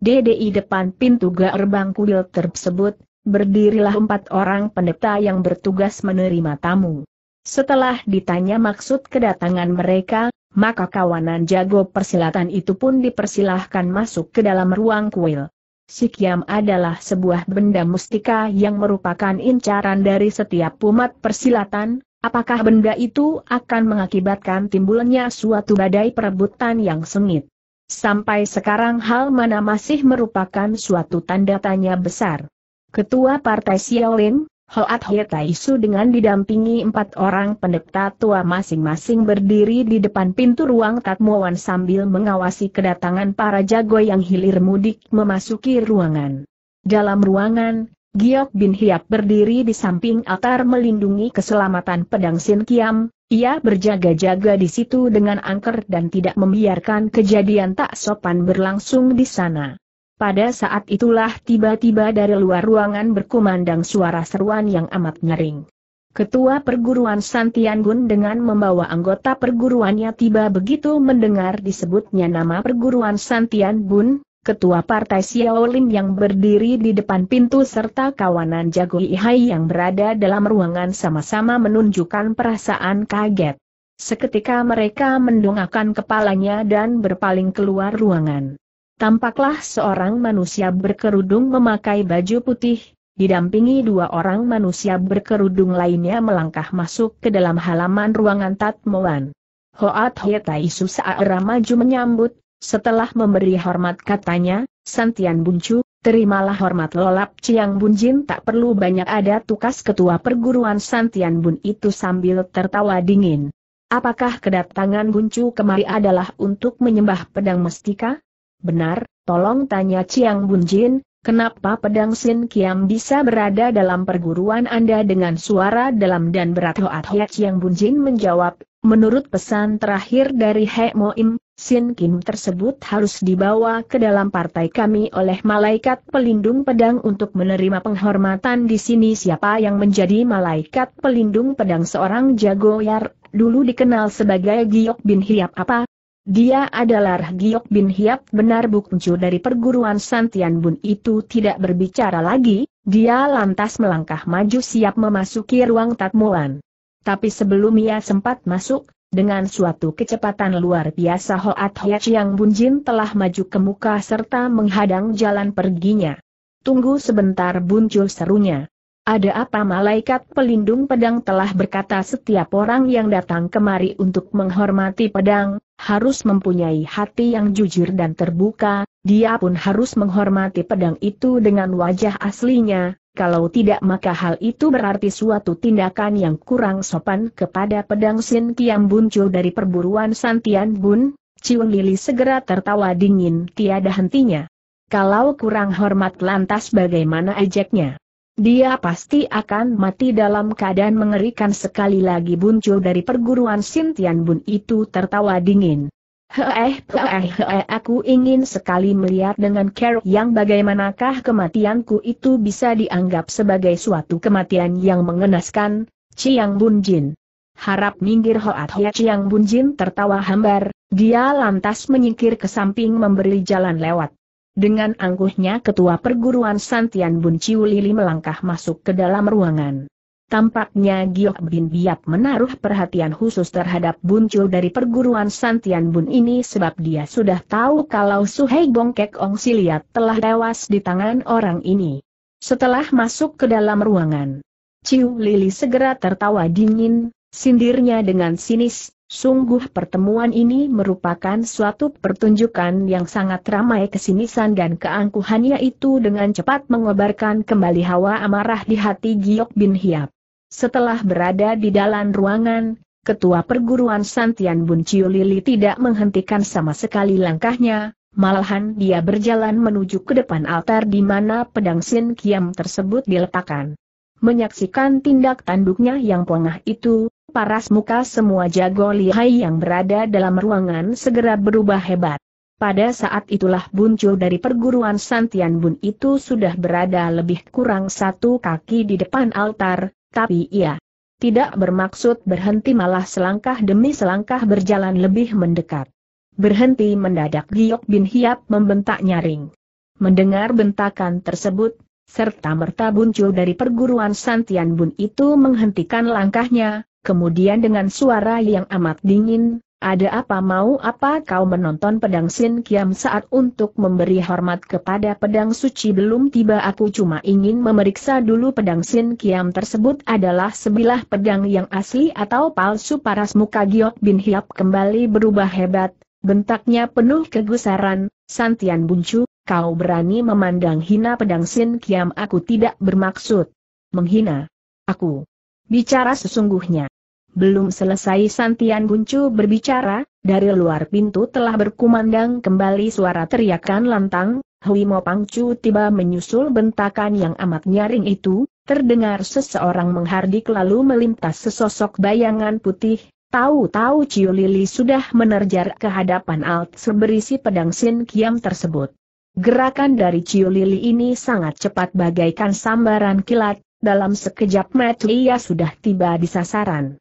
Di depan pintu gerbang kuil tersebut, berdirilah empat orang pendeta yang bertugas menerima tamu. Setelah ditanya maksud kedatangan mereka, maka kawanan jago persilatan itu pun dipersilahkan masuk ke dalam ruang kuil. Sikiam adalah sebuah benda mustika yang merupakan incaran dari setiap umat persilatan, apakah benda itu akan mengakibatkan timbulnya suatu badai perebutan yang sengit. Sampai sekarang hal mana masih merupakan suatu tanda tanya besar. Ketua Partai Xiaolin, Hoat Hie Taisu dengan didampingi empat orang pendeta tua masing-masing berdiri di depan pintu ruang Tatmuan sambil mengawasi kedatangan para jago yang hilir mudik memasuki ruangan. Dalam ruangan, Giok Bin Hiap berdiri di samping altar melindungi keselamatan pedang Sin Kiam, ia berjaga-jaga di situ dengan angker dan tidak membiarkan kejadian tak sopan berlangsung di sana. Pada saat itulah tiba-tiba dari luar ruangan berkumandang suara seruan yang amat nyering. Ketua perguruan Santian Gun dengan membawa anggota perguruannya tiba begitu mendengar disebutnya nama perguruan Santian Gun ketua partai Xiaolin yang berdiri di depan pintu serta kawanan jago Ihai yang berada dalam ruangan sama-sama menunjukkan perasaan kaget. Seketika mereka mendongakkan kepalanya dan berpaling keluar ruangan. Tampaklah seorang manusia berkerudung memakai baju putih, didampingi dua orang manusia berkerudung lainnya melangkah masuk ke dalam halaman ruangan Tatmoan. Hoat Hietai Susaera maju menyambut, setelah memberi hormat katanya, Santian Buncu, terimalah hormat lolap Ciang Bunjin tak perlu banyak ada tukas ketua perguruan Santian Bun itu sambil tertawa dingin. Apakah kedatangan Buncu kemari adalah untuk menyembah pedang mestika? Benar, tolong tanya Ciang Bunjin, kenapa pedang Sin Kiam bisa berada dalam perguruan Anda dengan suara dalam dan berat Hoat Hoat Ciang Bunjin menjawab, menurut pesan terakhir dari He Moim, Sin Kim tersebut harus dibawa ke dalam partai kami oleh malaikat pelindung pedang untuk menerima penghormatan di sini siapa yang menjadi malaikat pelindung pedang seorang jago yar, dulu dikenal sebagai Giok Bin Hiap apa? Dia adalah Giok Bin Hiap benar bukunju dari perguruan Santian Bun itu tidak berbicara lagi, dia lantas melangkah maju siap memasuki ruang tatmuan. Tapi sebelum ia sempat masuk, dengan suatu kecepatan luar biasa Hoat Hia Chiang Bunjin telah maju ke muka serta menghadang jalan perginya. Tunggu sebentar buncul serunya. Ada apa malaikat pelindung pedang telah berkata setiap orang yang datang kemari untuk menghormati pedang, harus mempunyai hati yang jujur dan terbuka, dia pun harus menghormati pedang itu dengan wajah aslinya, kalau tidak maka hal itu berarti suatu tindakan yang kurang sopan kepada pedang Sin Kiam Buncu dari perburuan Santian Bun, Ciung Lili segera tertawa dingin tiada hentinya. Kalau kurang hormat lantas bagaimana ejeknya? Dia pasti akan mati dalam keadaan mengerikan sekali lagi Buncu dari perguruan Sintian Bun itu tertawa dingin. Heeh, heeh, heeh, eh, eh, aku ingin sekali melihat dengan care yang bagaimanakah kematianku itu bisa dianggap sebagai suatu kematian yang mengenaskan, Ciang Bunjin. Harap minggir Hoat Hia Ciang Bunjin tertawa hambar, dia lantas menyingkir ke samping memberi jalan lewat. Dengan angkuhnya ketua perguruan Santian Bun Ciu Lili melangkah masuk ke dalam ruangan. Tampaknya Giok Bin Biap menaruh perhatian khusus terhadap buncul dari perguruan Santian Bun ini sebab dia sudah tahu kalau Suhei Bongkek Ong Siliat telah tewas di tangan orang ini. Setelah masuk ke dalam ruangan, Ciu Lili segera tertawa dingin, sindirnya dengan sinis, sungguh pertemuan ini merupakan suatu pertunjukan yang sangat ramai kesinisan dan keangkuhannya itu dengan cepat mengobarkan kembali hawa amarah di hati Giok Bin Hiap. Setelah berada di dalam ruangan, Ketua Perguruan Santian Bun Chiu Lili tidak menghentikan sama sekali langkahnya, malahan dia berjalan menuju ke depan altar di mana pedang Sin Kiam tersebut diletakkan. Menyaksikan tindak tanduknya yang pongah itu, paras muka semua jago lihai yang berada dalam ruangan segera berubah hebat. Pada saat itulah buncul dari perguruan Santian Bun itu sudah berada lebih kurang satu kaki di depan altar, tapi ia tidak bermaksud berhenti malah selangkah demi selangkah berjalan lebih mendekat. Berhenti mendadak Giok bin Hiap membentak nyaring. Mendengar bentakan tersebut, serta merta muncul dari perguruan Santian Bun itu menghentikan langkahnya, kemudian dengan suara yang amat dingin, ada apa mau apa kau menonton pedang Sin Kiam saat untuk memberi hormat kepada pedang suci belum tiba aku cuma ingin memeriksa dulu pedang Sin Kiam tersebut adalah sebilah pedang yang asli atau palsu paras muka Giok Bin Hiap kembali berubah hebat, bentaknya penuh kegusaran, Santian Buncu, kau berani memandang hina pedang Sin Kiam aku tidak bermaksud menghina. Aku bicara sesungguhnya. Belum selesai Santian Guncu berbicara, dari luar pintu telah berkumandang kembali suara teriakan lantang, Huimo Pangcu tiba menyusul bentakan yang amat nyaring itu, terdengar seseorang menghardik lalu melintas sesosok bayangan putih, tahu-tahu Ciu Lili sudah menerjar ke hadapan alt seberisi pedang Sin Kiam tersebut. Gerakan dari Ciu Lili ini sangat cepat bagaikan sambaran kilat, dalam sekejap mata ia sudah tiba di sasaran.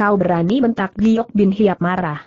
Kau berani bentak Giok Bin Hiap marah.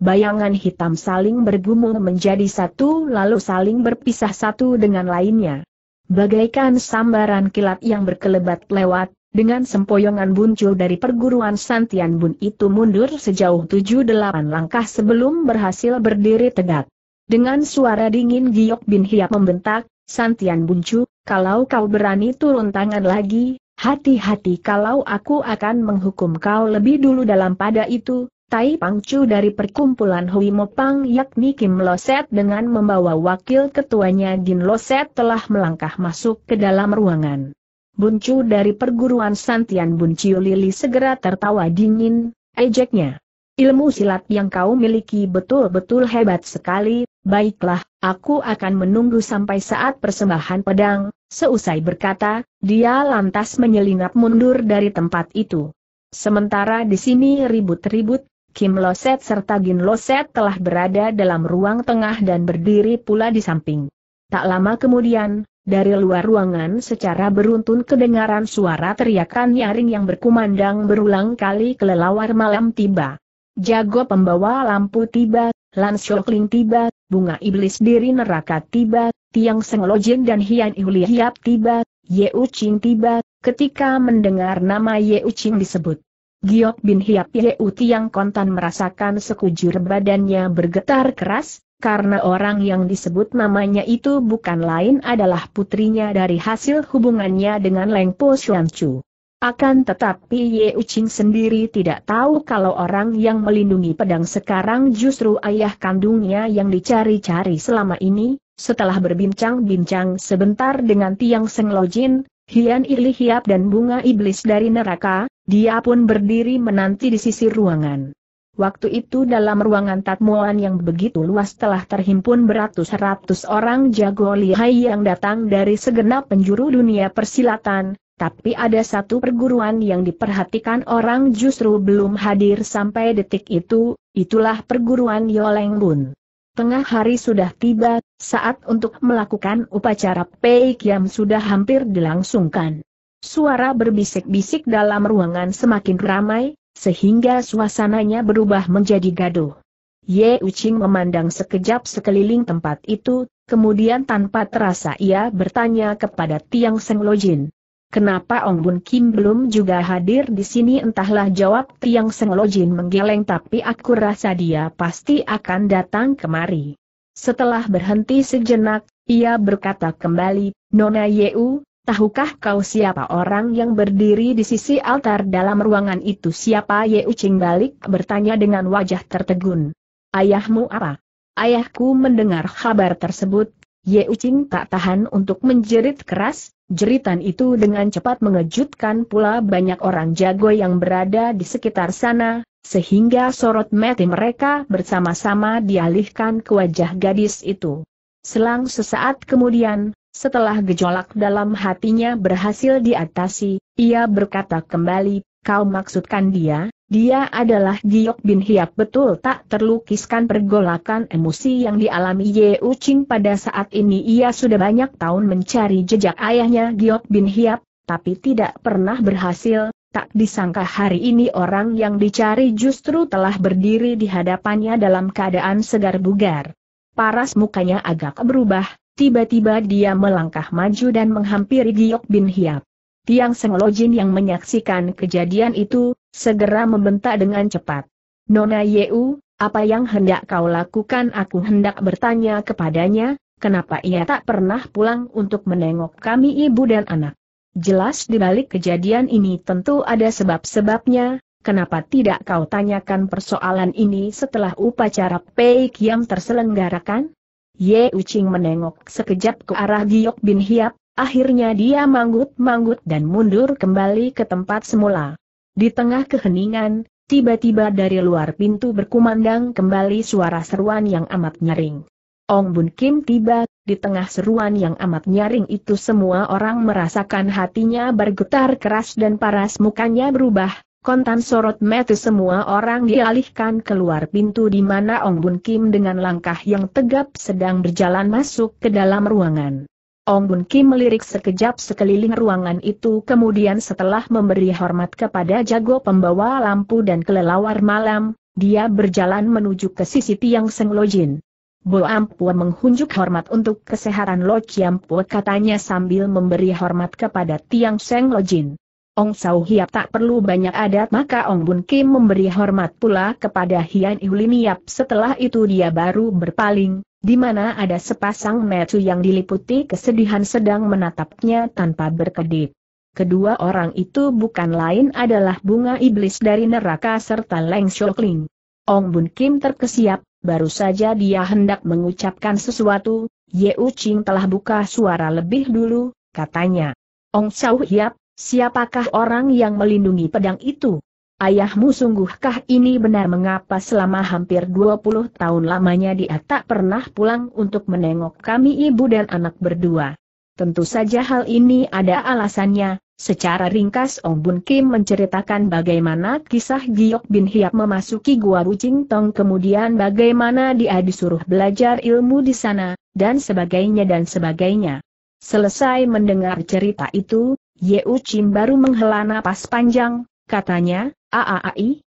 Bayangan hitam saling bergumul menjadi satu lalu saling berpisah satu dengan lainnya. Bagaikan sambaran kilat yang berkelebat lewat, dengan sempoyongan muncul dari perguruan Santian Bun itu mundur sejauh 7-8 langkah sebelum berhasil berdiri tegak. Dengan suara dingin Giok Bin Hiap membentak, Santian Buncu, kalau kau berani turun tangan lagi, Hati-hati kalau aku akan menghukum kau lebih dulu dalam pada itu, Tai Pang Pangcu dari perkumpulan Hui Mopang yakni Kim Loset dengan membawa wakil ketuanya Jin Loset telah melangkah masuk ke dalam ruangan. Bun Buncu dari perguruan Santian Bun Bunciu Lili segera tertawa dingin, ejeknya. Ilmu silat yang kau miliki betul-betul hebat sekali, baiklah, aku akan menunggu sampai saat persembahan pedang, seusai berkata, dia lantas menyelinap mundur dari tempat itu. Sementara di sini ribut-ribut, Kim Loset serta Gin Loset telah berada dalam ruang tengah dan berdiri pula di samping. Tak lama kemudian, dari luar ruangan secara beruntun kedengaran suara teriakan nyaring yang berkumandang berulang kali kelelawar malam tiba jago pembawa lampu tiba, Lan Shokling tiba, bunga iblis diri neraka tiba, tiang senglojin dan hian ihuli hiap tiba, Ye Ucing tiba, ketika mendengar nama Ye Ucing disebut. Giok bin Hiap Ye Tiang Kontan merasakan sekujur badannya bergetar keras, karena orang yang disebut namanya itu bukan lain adalah putrinya dari hasil hubungannya dengan Leng Po Xuan Chu. Akan tetapi Ye Ucing sendiri tidak tahu kalau orang yang melindungi pedang sekarang justru ayah kandungnya yang dicari-cari selama ini, setelah berbincang-bincang sebentar dengan Tiang Seng Lojin, Hian Ili dan Bunga Iblis dari neraka, dia pun berdiri menanti di sisi ruangan. Waktu itu dalam ruangan tatmuan yang begitu luas telah terhimpun beratus-ratus orang jago lihai yang datang dari segenap penjuru dunia persilatan, tapi ada satu perguruan yang diperhatikan orang justru belum hadir sampai detik itu, itulah perguruan Yoleng Bun. Tengah hari sudah tiba, saat untuk melakukan upacara Pei Kiam sudah hampir dilangsungkan. Suara berbisik-bisik dalam ruangan semakin ramai, sehingga suasananya berubah menjadi gaduh. Ye Ucing memandang sekejap sekeliling tempat itu, kemudian tanpa terasa ia bertanya kepada Tiang Senglojin. Kenapa Ong Bun Kim belum juga hadir di sini entahlah jawab Tiang Seng Senglojin menggeleng tapi aku rasa dia pasti akan datang kemari. Setelah berhenti sejenak, ia berkata kembali, Nona Yeu, tahukah kau siapa orang yang berdiri di sisi altar dalam ruangan itu siapa Yeu Ching balik bertanya dengan wajah tertegun. Ayahmu apa? Ayahku mendengar kabar tersebut, Ye Ucing tak tahan untuk menjerit keras, jeritan itu dengan cepat mengejutkan pula banyak orang jago yang berada di sekitar sana, sehingga sorot mati mereka bersama-sama dialihkan ke wajah gadis itu. Selang sesaat kemudian, setelah gejolak dalam hatinya berhasil diatasi, ia berkata kembali, kau maksudkan dia, dia adalah Giok Bin Hiap betul tak terlukiskan pergolakan emosi yang dialami Ye Ucing pada saat ini ia sudah banyak tahun mencari jejak ayahnya Giok Bin Hiap, tapi tidak pernah berhasil, tak disangka hari ini orang yang dicari justru telah berdiri di hadapannya dalam keadaan segar bugar. Paras mukanya agak berubah, tiba-tiba dia melangkah maju dan menghampiri Giok Bin Hiap. Tiang Senglojin yang menyaksikan kejadian itu, Segera membentak dengan cepat. Nona Yeu, apa yang hendak kau lakukan? Aku hendak bertanya kepadanya, kenapa ia tak pernah pulang untuk menengok kami ibu dan anak. Jelas di balik kejadian ini tentu ada sebab-sebabnya, kenapa tidak kau tanyakan persoalan ini setelah upacara Peik yang terselenggarakan? Ye Ucing menengok sekejap ke arah Giok Bin Hiap, akhirnya dia manggut-manggut dan mundur kembali ke tempat semula. Di tengah keheningan, tiba-tiba dari luar pintu berkumandang kembali suara seruan yang amat nyaring. Ong Bun Kim tiba, di tengah seruan yang amat nyaring itu semua orang merasakan hatinya bergetar keras dan paras mukanya berubah, kontan sorot metu semua orang dialihkan keluar pintu di mana Ong Bun Kim dengan langkah yang tegap sedang berjalan masuk ke dalam ruangan. Ong Bun Ki melirik sekejap sekeliling ruangan itu kemudian setelah memberi hormat kepada jago pembawa lampu dan kelelawar malam, dia berjalan menuju ke sisi tiang Seng Jin. Bo Ampua menghunjuk hormat untuk kesehatan Lo Chiampua katanya sambil memberi hormat kepada tiang Seng Jin. Ong Sau Hiap tak perlu banyak adat maka Ong Bun Kim memberi hormat pula kepada Hian Yap setelah itu dia baru berpaling, di mana ada sepasang metu yang diliputi kesedihan sedang menatapnya tanpa berkedip. Kedua orang itu bukan lain adalah bunga iblis dari neraka serta Leng Shokling. Ong Bun Kim terkesiap, baru saja dia hendak mengucapkan sesuatu, Ye U Ching telah buka suara lebih dulu, katanya. Ong Sau Hiap, siapakah orang yang melindungi pedang itu? Ayahmu sungguhkah ini benar mengapa selama hampir 20 tahun lamanya dia tak pernah pulang untuk menengok kami ibu dan anak berdua. Tentu saja hal ini ada alasannya, secara ringkas Ong Bun Kim menceritakan bagaimana kisah Giok Bin Hiap memasuki Gua Rucing Tong kemudian bagaimana dia disuruh belajar ilmu di sana, dan sebagainya dan sebagainya. Selesai mendengar cerita itu, Yeu Chim baru menghela napas panjang, katanya, Aai.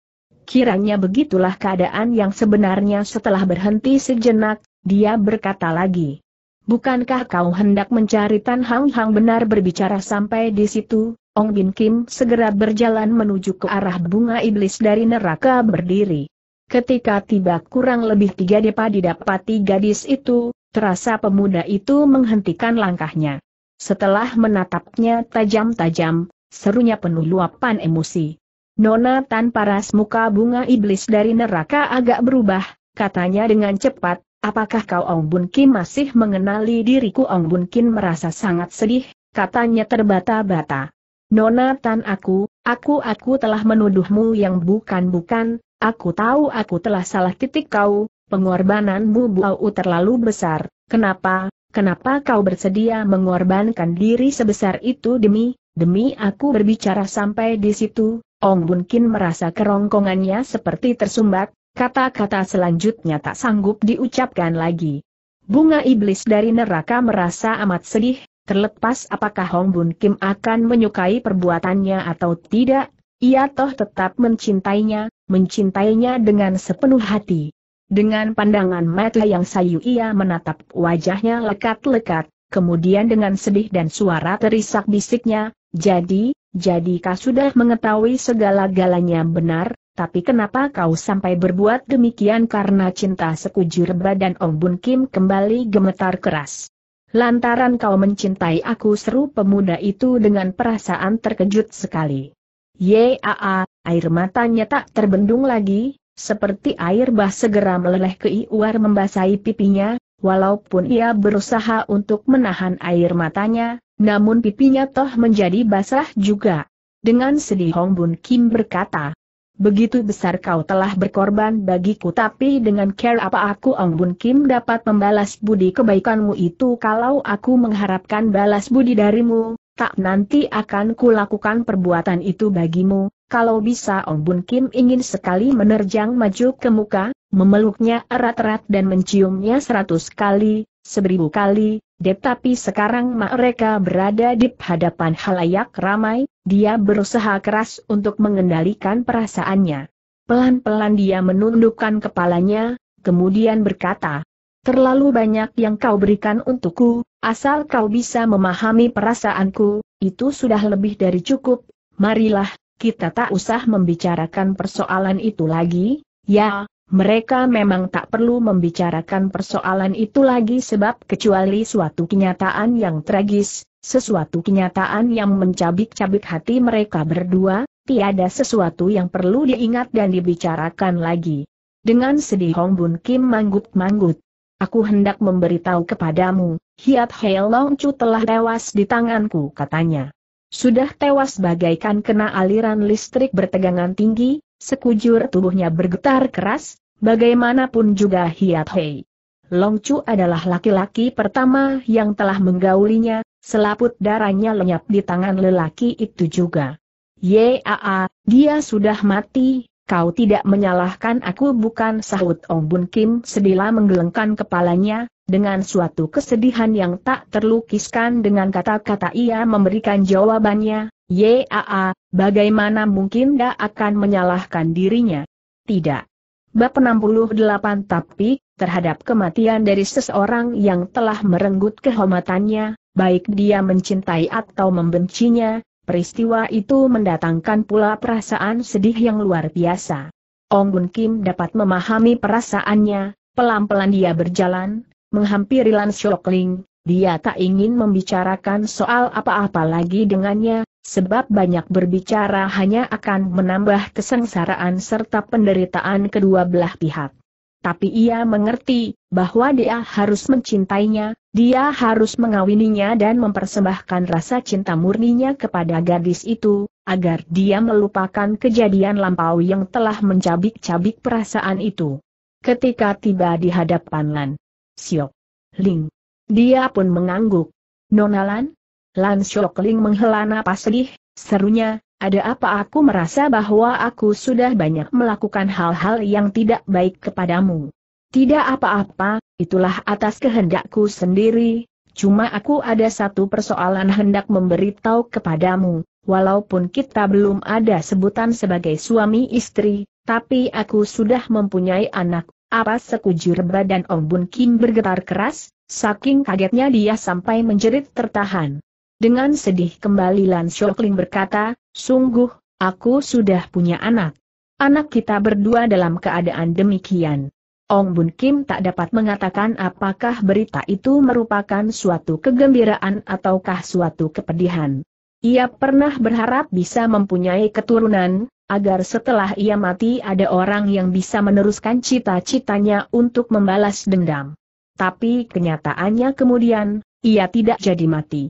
Kiranya begitulah keadaan yang sebenarnya setelah berhenti sejenak, dia berkata lagi. Bukankah kau hendak mencari Tan Hang Hang benar berbicara sampai di situ? Ong Bin Kim segera berjalan menuju ke arah bunga iblis dari neraka berdiri. Ketika tiba kurang lebih tiga depa didapati gadis itu, terasa pemuda itu menghentikan langkahnya. Setelah menatapnya tajam-tajam, serunya penuh luapan emosi. Nona Tan paras muka bunga iblis dari neraka agak berubah, katanya dengan cepat, apakah kau Ong Bun Kim masih mengenali diriku Ong Bun Kim merasa sangat sedih, katanya terbata-bata. Nona Tan aku, aku-aku telah menuduhmu yang bukan-bukan, aku tahu aku telah salah titik kau, pengorbananmu buau terlalu besar, kenapa, kenapa kau bersedia mengorbankan diri sebesar itu demi, demi aku berbicara sampai di situ, Ong Bun Kin merasa kerongkongannya seperti tersumbat, kata-kata selanjutnya tak sanggup diucapkan lagi. Bunga iblis dari neraka merasa amat sedih, terlepas apakah Hong Bun Kim akan menyukai perbuatannya atau tidak, ia toh tetap mencintainya, mencintainya dengan sepenuh hati. Dengan pandangan mata yang sayu ia menatap wajahnya lekat-lekat, kemudian dengan sedih dan suara terisak bisiknya, jadi, jadi kau sudah mengetahui segala-galanya benar, tapi kenapa kau sampai berbuat demikian karena cinta sekujur badan Ong Bun Kim kembali gemetar keras. Lantaran kau mencintai aku seru pemuda itu dengan perasaan terkejut sekali. Yaa, air matanya tak terbendung lagi, seperti air bah segera meleleh ke iuar membasahi pipinya, walaupun ia berusaha untuk menahan air matanya, namun pipinya toh menjadi basah juga. Dengan sedih Hong Bun Kim berkata, Begitu besar kau telah berkorban bagiku tapi dengan care apa aku Ong Bun Kim dapat membalas budi kebaikanmu itu kalau aku mengharapkan balas budi darimu, tak nanti akan kulakukan perbuatan itu bagimu, kalau bisa Ong Bun Kim ingin sekali menerjang maju ke muka, memeluknya erat-erat dan menciumnya seratus kali, seribu kali, Tetapi sekarang mereka berada di hadapan halayak ramai, dia berusaha keras untuk mengendalikan perasaannya. Pelan-pelan dia menundukkan kepalanya, kemudian berkata, Terlalu banyak yang kau berikan untukku, asal kau bisa memahami perasaanku, itu sudah lebih dari cukup, marilah, kita tak usah membicarakan persoalan itu lagi, ya, mereka memang tak perlu membicarakan persoalan itu lagi sebab kecuali suatu kenyataan yang tragis, sesuatu kenyataan yang mencabik-cabik hati mereka berdua, tiada sesuatu yang perlu diingat dan dibicarakan lagi. Dengan sedih Hong Bun Kim manggut-manggut. Aku hendak memberitahu kepadamu, Hiat Hei Long Chu telah tewas di tanganku katanya. Sudah tewas bagaikan kena aliran listrik bertegangan tinggi, Sekujur tubuhnya bergetar keras, bagaimanapun juga Hiat Hei. Longcu adalah laki-laki pertama yang telah menggaulinya, selaput darahnya lenyap di tangan lelaki itu juga. Yaa, dia sudah mati, kau tidak menyalahkan aku bukan sahut Ong Bun Kim sedila menggelengkan kepalanya, dengan suatu kesedihan yang tak terlukiskan dengan kata-kata ia memberikan jawabannya, Yaa, bagaimana mungkin dia akan menyalahkan dirinya? Tidak. Bab 68 Tapi, terhadap kematian dari seseorang yang telah merenggut kehormatannya, baik dia mencintai atau membencinya, peristiwa itu mendatangkan pula perasaan sedih yang luar biasa. Ong Bun Kim dapat memahami perasaannya, pelan-pelan dia berjalan, menghampiri Lan Shokling, dia tak ingin membicarakan soal apa-apa lagi dengannya, sebab banyak berbicara hanya akan menambah kesengsaraan serta penderitaan kedua belah pihak. Tapi ia mengerti bahwa dia harus mencintainya, dia harus mengawininya dan mempersembahkan rasa cinta murninya kepada gadis itu, agar dia melupakan kejadian lampau yang telah mencabik-cabik perasaan itu. Ketika tiba di hadapan Lan Siok Ling, dia pun mengangguk. Nonalan, Lan Shokling menghela napas sedih, serunya, ada apa aku merasa bahwa aku sudah banyak melakukan hal-hal yang tidak baik kepadamu. Tidak apa-apa, itulah atas kehendakku sendiri, cuma aku ada satu persoalan hendak memberitahu kepadamu, walaupun kita belum ada sebutan sebagai suami istri, tapi aku sudah mempunyai anak, apa sekujur badan Om Bun Kim bergetar keras, saking kagetnya dia sampai menjerit tertahan. Dengan sedih kembali Lan Shokling berkata, sungguh, aku sudah punya anak. Anak kita berdua dalam keadaan demikian. Ong Bun Kim tak dapat mengatakan apakah berita itu merupakan suatu kegembiraan ataukah suatu kepedihan. Ia pernah berharap bisa mempunyai keturunan, agar setelah ia mati ada orang yang bisa meneruskan cita-citanya untuk membalas dendam. Tapi kenyataannya kemudian, ia tidak jadi mati.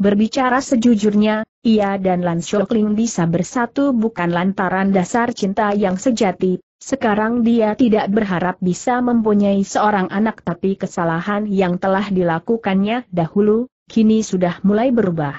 Berbicara sejujurnya, ia dan Lan Shokling bisa bersatu bukan lantaran dasar cinta yang sejati, sekarang dia tidak berharap bisa mempunyai seorang anak tapi kesalahan yang telah dilakukannya dahulu, kini sudah mulai berubah.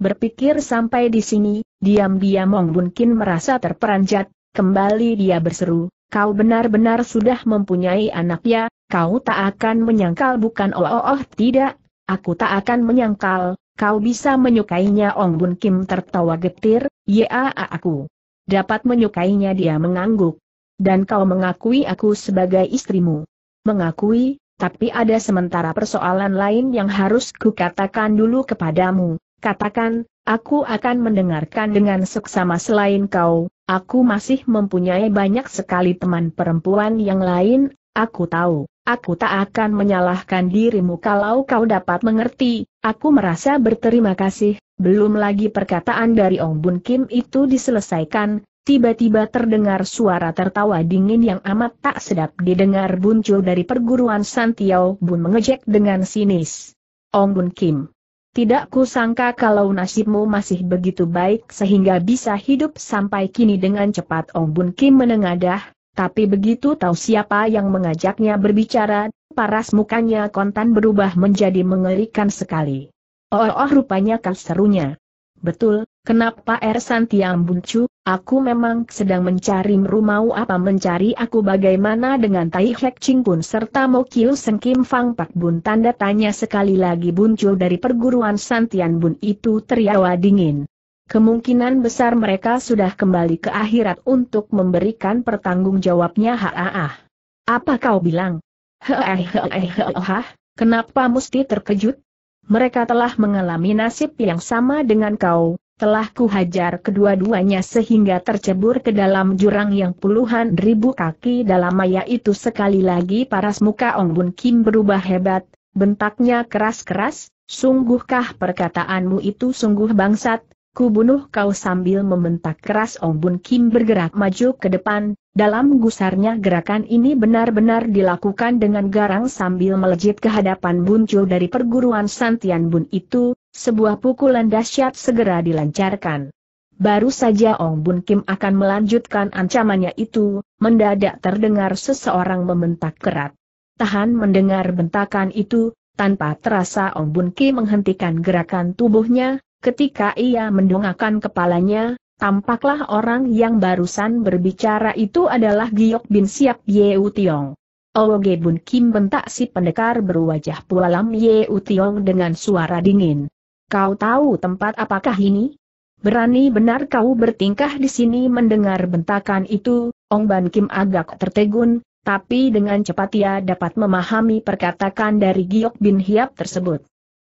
Berpikir sampai di sini, diam-diam Mong Bun merasa terperanjat, kembali dia berseru, kau benar-benar sudah mempunyai anak ya, kau tak akan menyangkal bukan oh oh, oh tidak, aku tak akan menyangkal, Kau bisa menyukainya Ong Bun Kim tertawa getir, ya aku. Dapat menyukainya dia mengangguk. Dan kau mengakui aku sebagai istrimu. Mengakui, tapi ada sementara persoalan lain yang harus kukatakan dulu kepadamu. Katakan, aku akan mendengarkan dengan seksama selain kau, aku masih mempunyai banyak sekali teman perempuan yang lain, Aku tahu, aku tak akan menyalahkan dirimu kalau kau dapat mengerti, aku merasa berterima kasih, belum lagi perkataan dari Ong Bun Kim itu diselesaikan, Tiba-tiba terdengar suara tertawa dingin yang amat tak sedap didengar muncul dari perguruan Santiao Bun mengejek dengan sinis. Ong Bun Kim. Tidak kusangka kalau nasibmu masih begitu baik sehingga bisa hidup sampai kini dengan cepat Ong Bun Kim menengadah, tapi begitu tahu siapa yang mengajaknya berbicara, paras mukanya kontan berubah menjadi mengerikan sekali. Oh, oh, rupanya kan serunya. Betul, kenapa Er Santiam Buncu, aku memang sedang mencari merumau apa mencari aku bagaimana dengan Tai Hek Ching Pun serta Mo Kiu Seng Kim Fang Pak Bun tanda tanya sekali lagi Buncu dari perguruan Santian Bun itu teriawa dingin. Kemungkinan besar mereka sudah kembali ke akhirat untuk memberikan pertanggung jawabnya ah. Apa kau bilang? Heeh kenapa mesti terkejut? Mereka telah mengalami nasib yang sama dengan kau, telah kuhajar kedua-duanya sehingga tercebur ke dalam jurang yang puluhan ribu kaki dalam maya itu sekali lagi paras muka Ong Bun Kim berubah hebat, bentaknya keras-keras, sungguhkah perkataanmu itu sungguh bangsat, ku bunuh kau sambil membentak keras Ong Bun Kim bergerak maju ke depan, dalam gusarnya gerakan ini benar-benar dilakukan dengan garang sambil melejit ke hadapan Buncu dari perguruan Santian Bun itu, sebuah pukulan dahsyat segera dilancarkan. Baru saja Ong Bun Kim akan melanjutkan ancamannya itu, mendadak terdengar seseorang membentak kerat. Tahan mendengar bentakan itu, tanpa terasa Ong Bun Kim menghentikan gerakan tubuhnya, Ketika ia mendongakkan kepalanya, tampaklah orang yang barusan berbicara itu adalah Giok Bin Siap Yeu Tiong. Oge Bun Kim bentak si pendekar berwajah pualam Yeu Tiong dengan suara dingin. Kau tahu tempat apakah ini? Berani benar kau bertingkah di sini mendengar bentakan itu, Ong Ban Kim agak tertegun, tapi dengan cepat ia dapat memahami perkataan dari Giok Bin Hiap tersebut.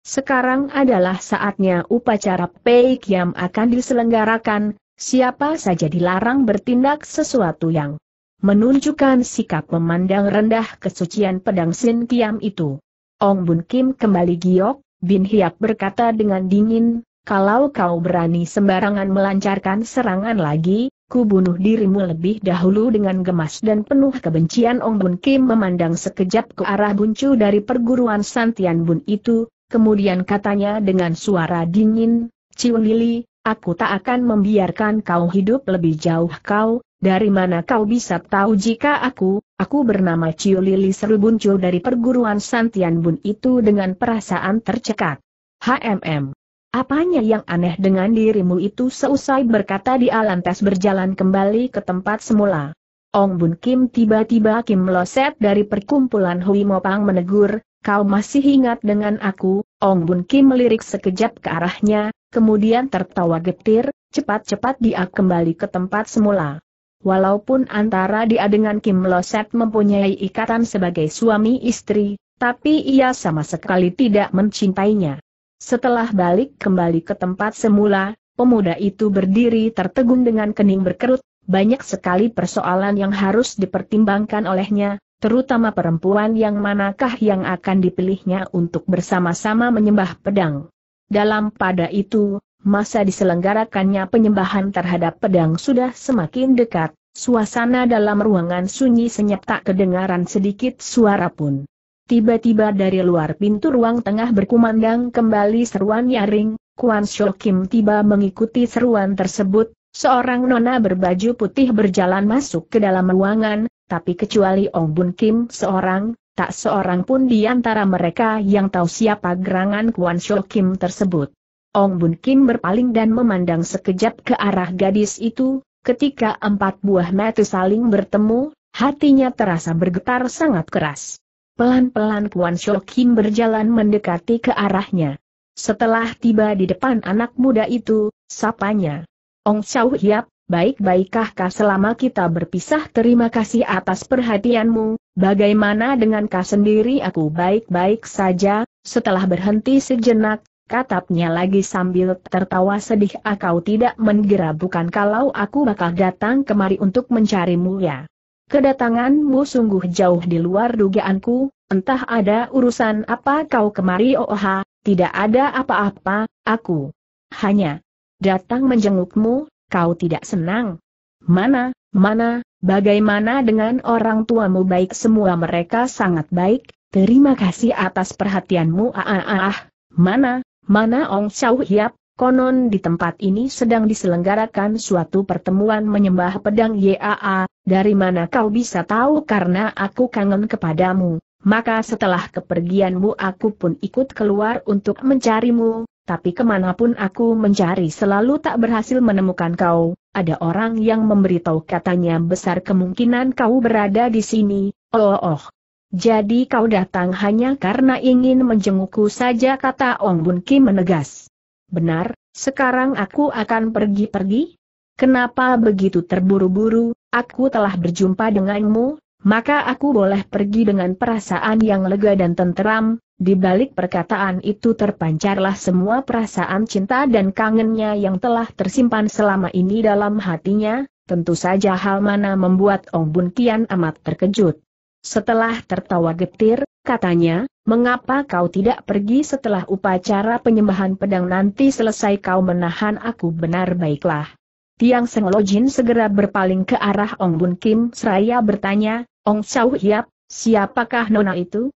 Sekarang adalah saatnya upacara Pei Kiam akan diselenggarakan, siapa saja dilarang bertindak sesuatu yang menunjukkan sikap memandang rendah kesucian pedang Sin Kiam itu. Ong Bun Kim kembali giok, Bin Hiap berkata dengan dingin, kalau kau berani sembarangan melancarkan serangan lagi, ku bunuh dirimu lebih dahulu dengan gemas dan penuh kebencian Ong Bun Kim memandang sekejap ke arah buncu dari perguruan Santian Bun itu, kemudian katanya dengan suara dingin, Ciu Lili, aku tak akan membiarkan kau hidup lebih jauh kau, dari mana kau bisa tahu jika aku, aku bernama Ciu Lili seru dari perguruan Santian Bun itu dengan perasaan tercekat. HMM. Apanya yang aneh dengan dirimu itu seusai berkata di alantas berjalan kembali ke tempat semula. Ong Bun Kim tiba-tiba Kim Loset dari perkumpulan Hui Mo Pang menegur, kau masih ingat dengan aku, Ong Bun Kim melirik sekejap ke arahnya, kemudian tertawa getir, cepat-cepat dia kembali ke tempat semula. Walaupun antara dia dengan Kim Loset mempunyai ikatan sebagai suami istri, tapi ia sama sekali tidak mencintainya. Setelah balik kembali ke tempat semula, pemuda itu berdiri tertegun dengan kening berkerut, banyak sekali persoalan yang harus dipertimbangkan olehnya, terutama perempuan yang manakah yang akan dipilihnya untuk bersama-sama menyembah pedang. Dalam pada itu, masa diselenggarakannya penyembahan terhadap pedang sudah semakin dekat, suasana dalam ruangan sunyi senyap tak kedengaran sedikit suara pun. Tiba-tiba dari luar pintu ruang tengah berkumandang kembali seruan nyaring, Kuan Shokim tiba mengikuti seruan tersebut, Seorang nona berbaju putih berjalan masuk ke dalam ruangan, tapi kecuali Ong Bun Kim seorang, tak seorang pun di antara mereka yang tahu siapa gerangan Kwan Shou Kim tersebut. Ong Bun Kim berpaling dan memandang sekejap ke arah gadis itu, ketika empat buah mata saling bertemu, hatinya terasa bergetar sangat keras. Pelan-pelan Kwan Shou Kim berjalan mendekati ke arahnya. Setelah tiba di depan anak muda itu, sapanya, Ong Chau Hiap, baik-baikkahkah selama kita berpisah terima kasih atas perhatianmu, bagaimana dengan kau sendiri aku baik-baik saja, setelah berhenti sejenak, katapnya lagi sambil tertawa sedih akau ah, tidak mengira bukan kalau aku bakal datang kemari untuk mencarimu ya. Kedatanganmu sungguh jauh di luar dugaanku, entah ada urusan apa kau kemari oh ha, tidak ada apa-apa, aku hanya datang menjengukmu, kau tidak senang. Mana, mana, bagaimana dengan orang tuamu baik semua mereka sangat baik, terima kasih atas perhatianmu ah ah ah, ah. mana, mana Ong Chau Hiap, konon di tempat ini sedang diselenggarakan suatu pertemuan menyembah pedang Yaa, dari mana kau bisa tahu karena aku kangen kepadamu maka setelah kepergianmu aku pun ikut keluar untuk mencarimu, tapi kemanapun aku mencari selalu tak berhasil menemukan kau, ada orang yang memberitahu katanya besar kemungkinan kau berada di sini, oh oh. Jadi kau datang hanya karena ingin menjengukku saja kata Ong Bun Ki menegas. Benar, sekarang aku akan pergi-pergi? Kenapa begitu terburu-buru, aku telah berjumpa denganmu, maka aku boleh pergi dengan perasaan yang lega dan tenteram, di balik perkataan itu terpancarlah semua perasaan cinta dan kangennya yang telah tersimpan selama ini dalam hatinya, tentu saja hal mana membuat Ong Bun Kian amat terkejut. Setelah tertawa getir, katanya, mengapa kau tidak pergi setelah upacara penyembahan pedang nanti selesai kau menahan aku benar baiklah. Tiang Senglojin segera berpaling ke arah Ong Bun Kim seraya bertanya, Ong Chau Hiap, siapakah nona itu?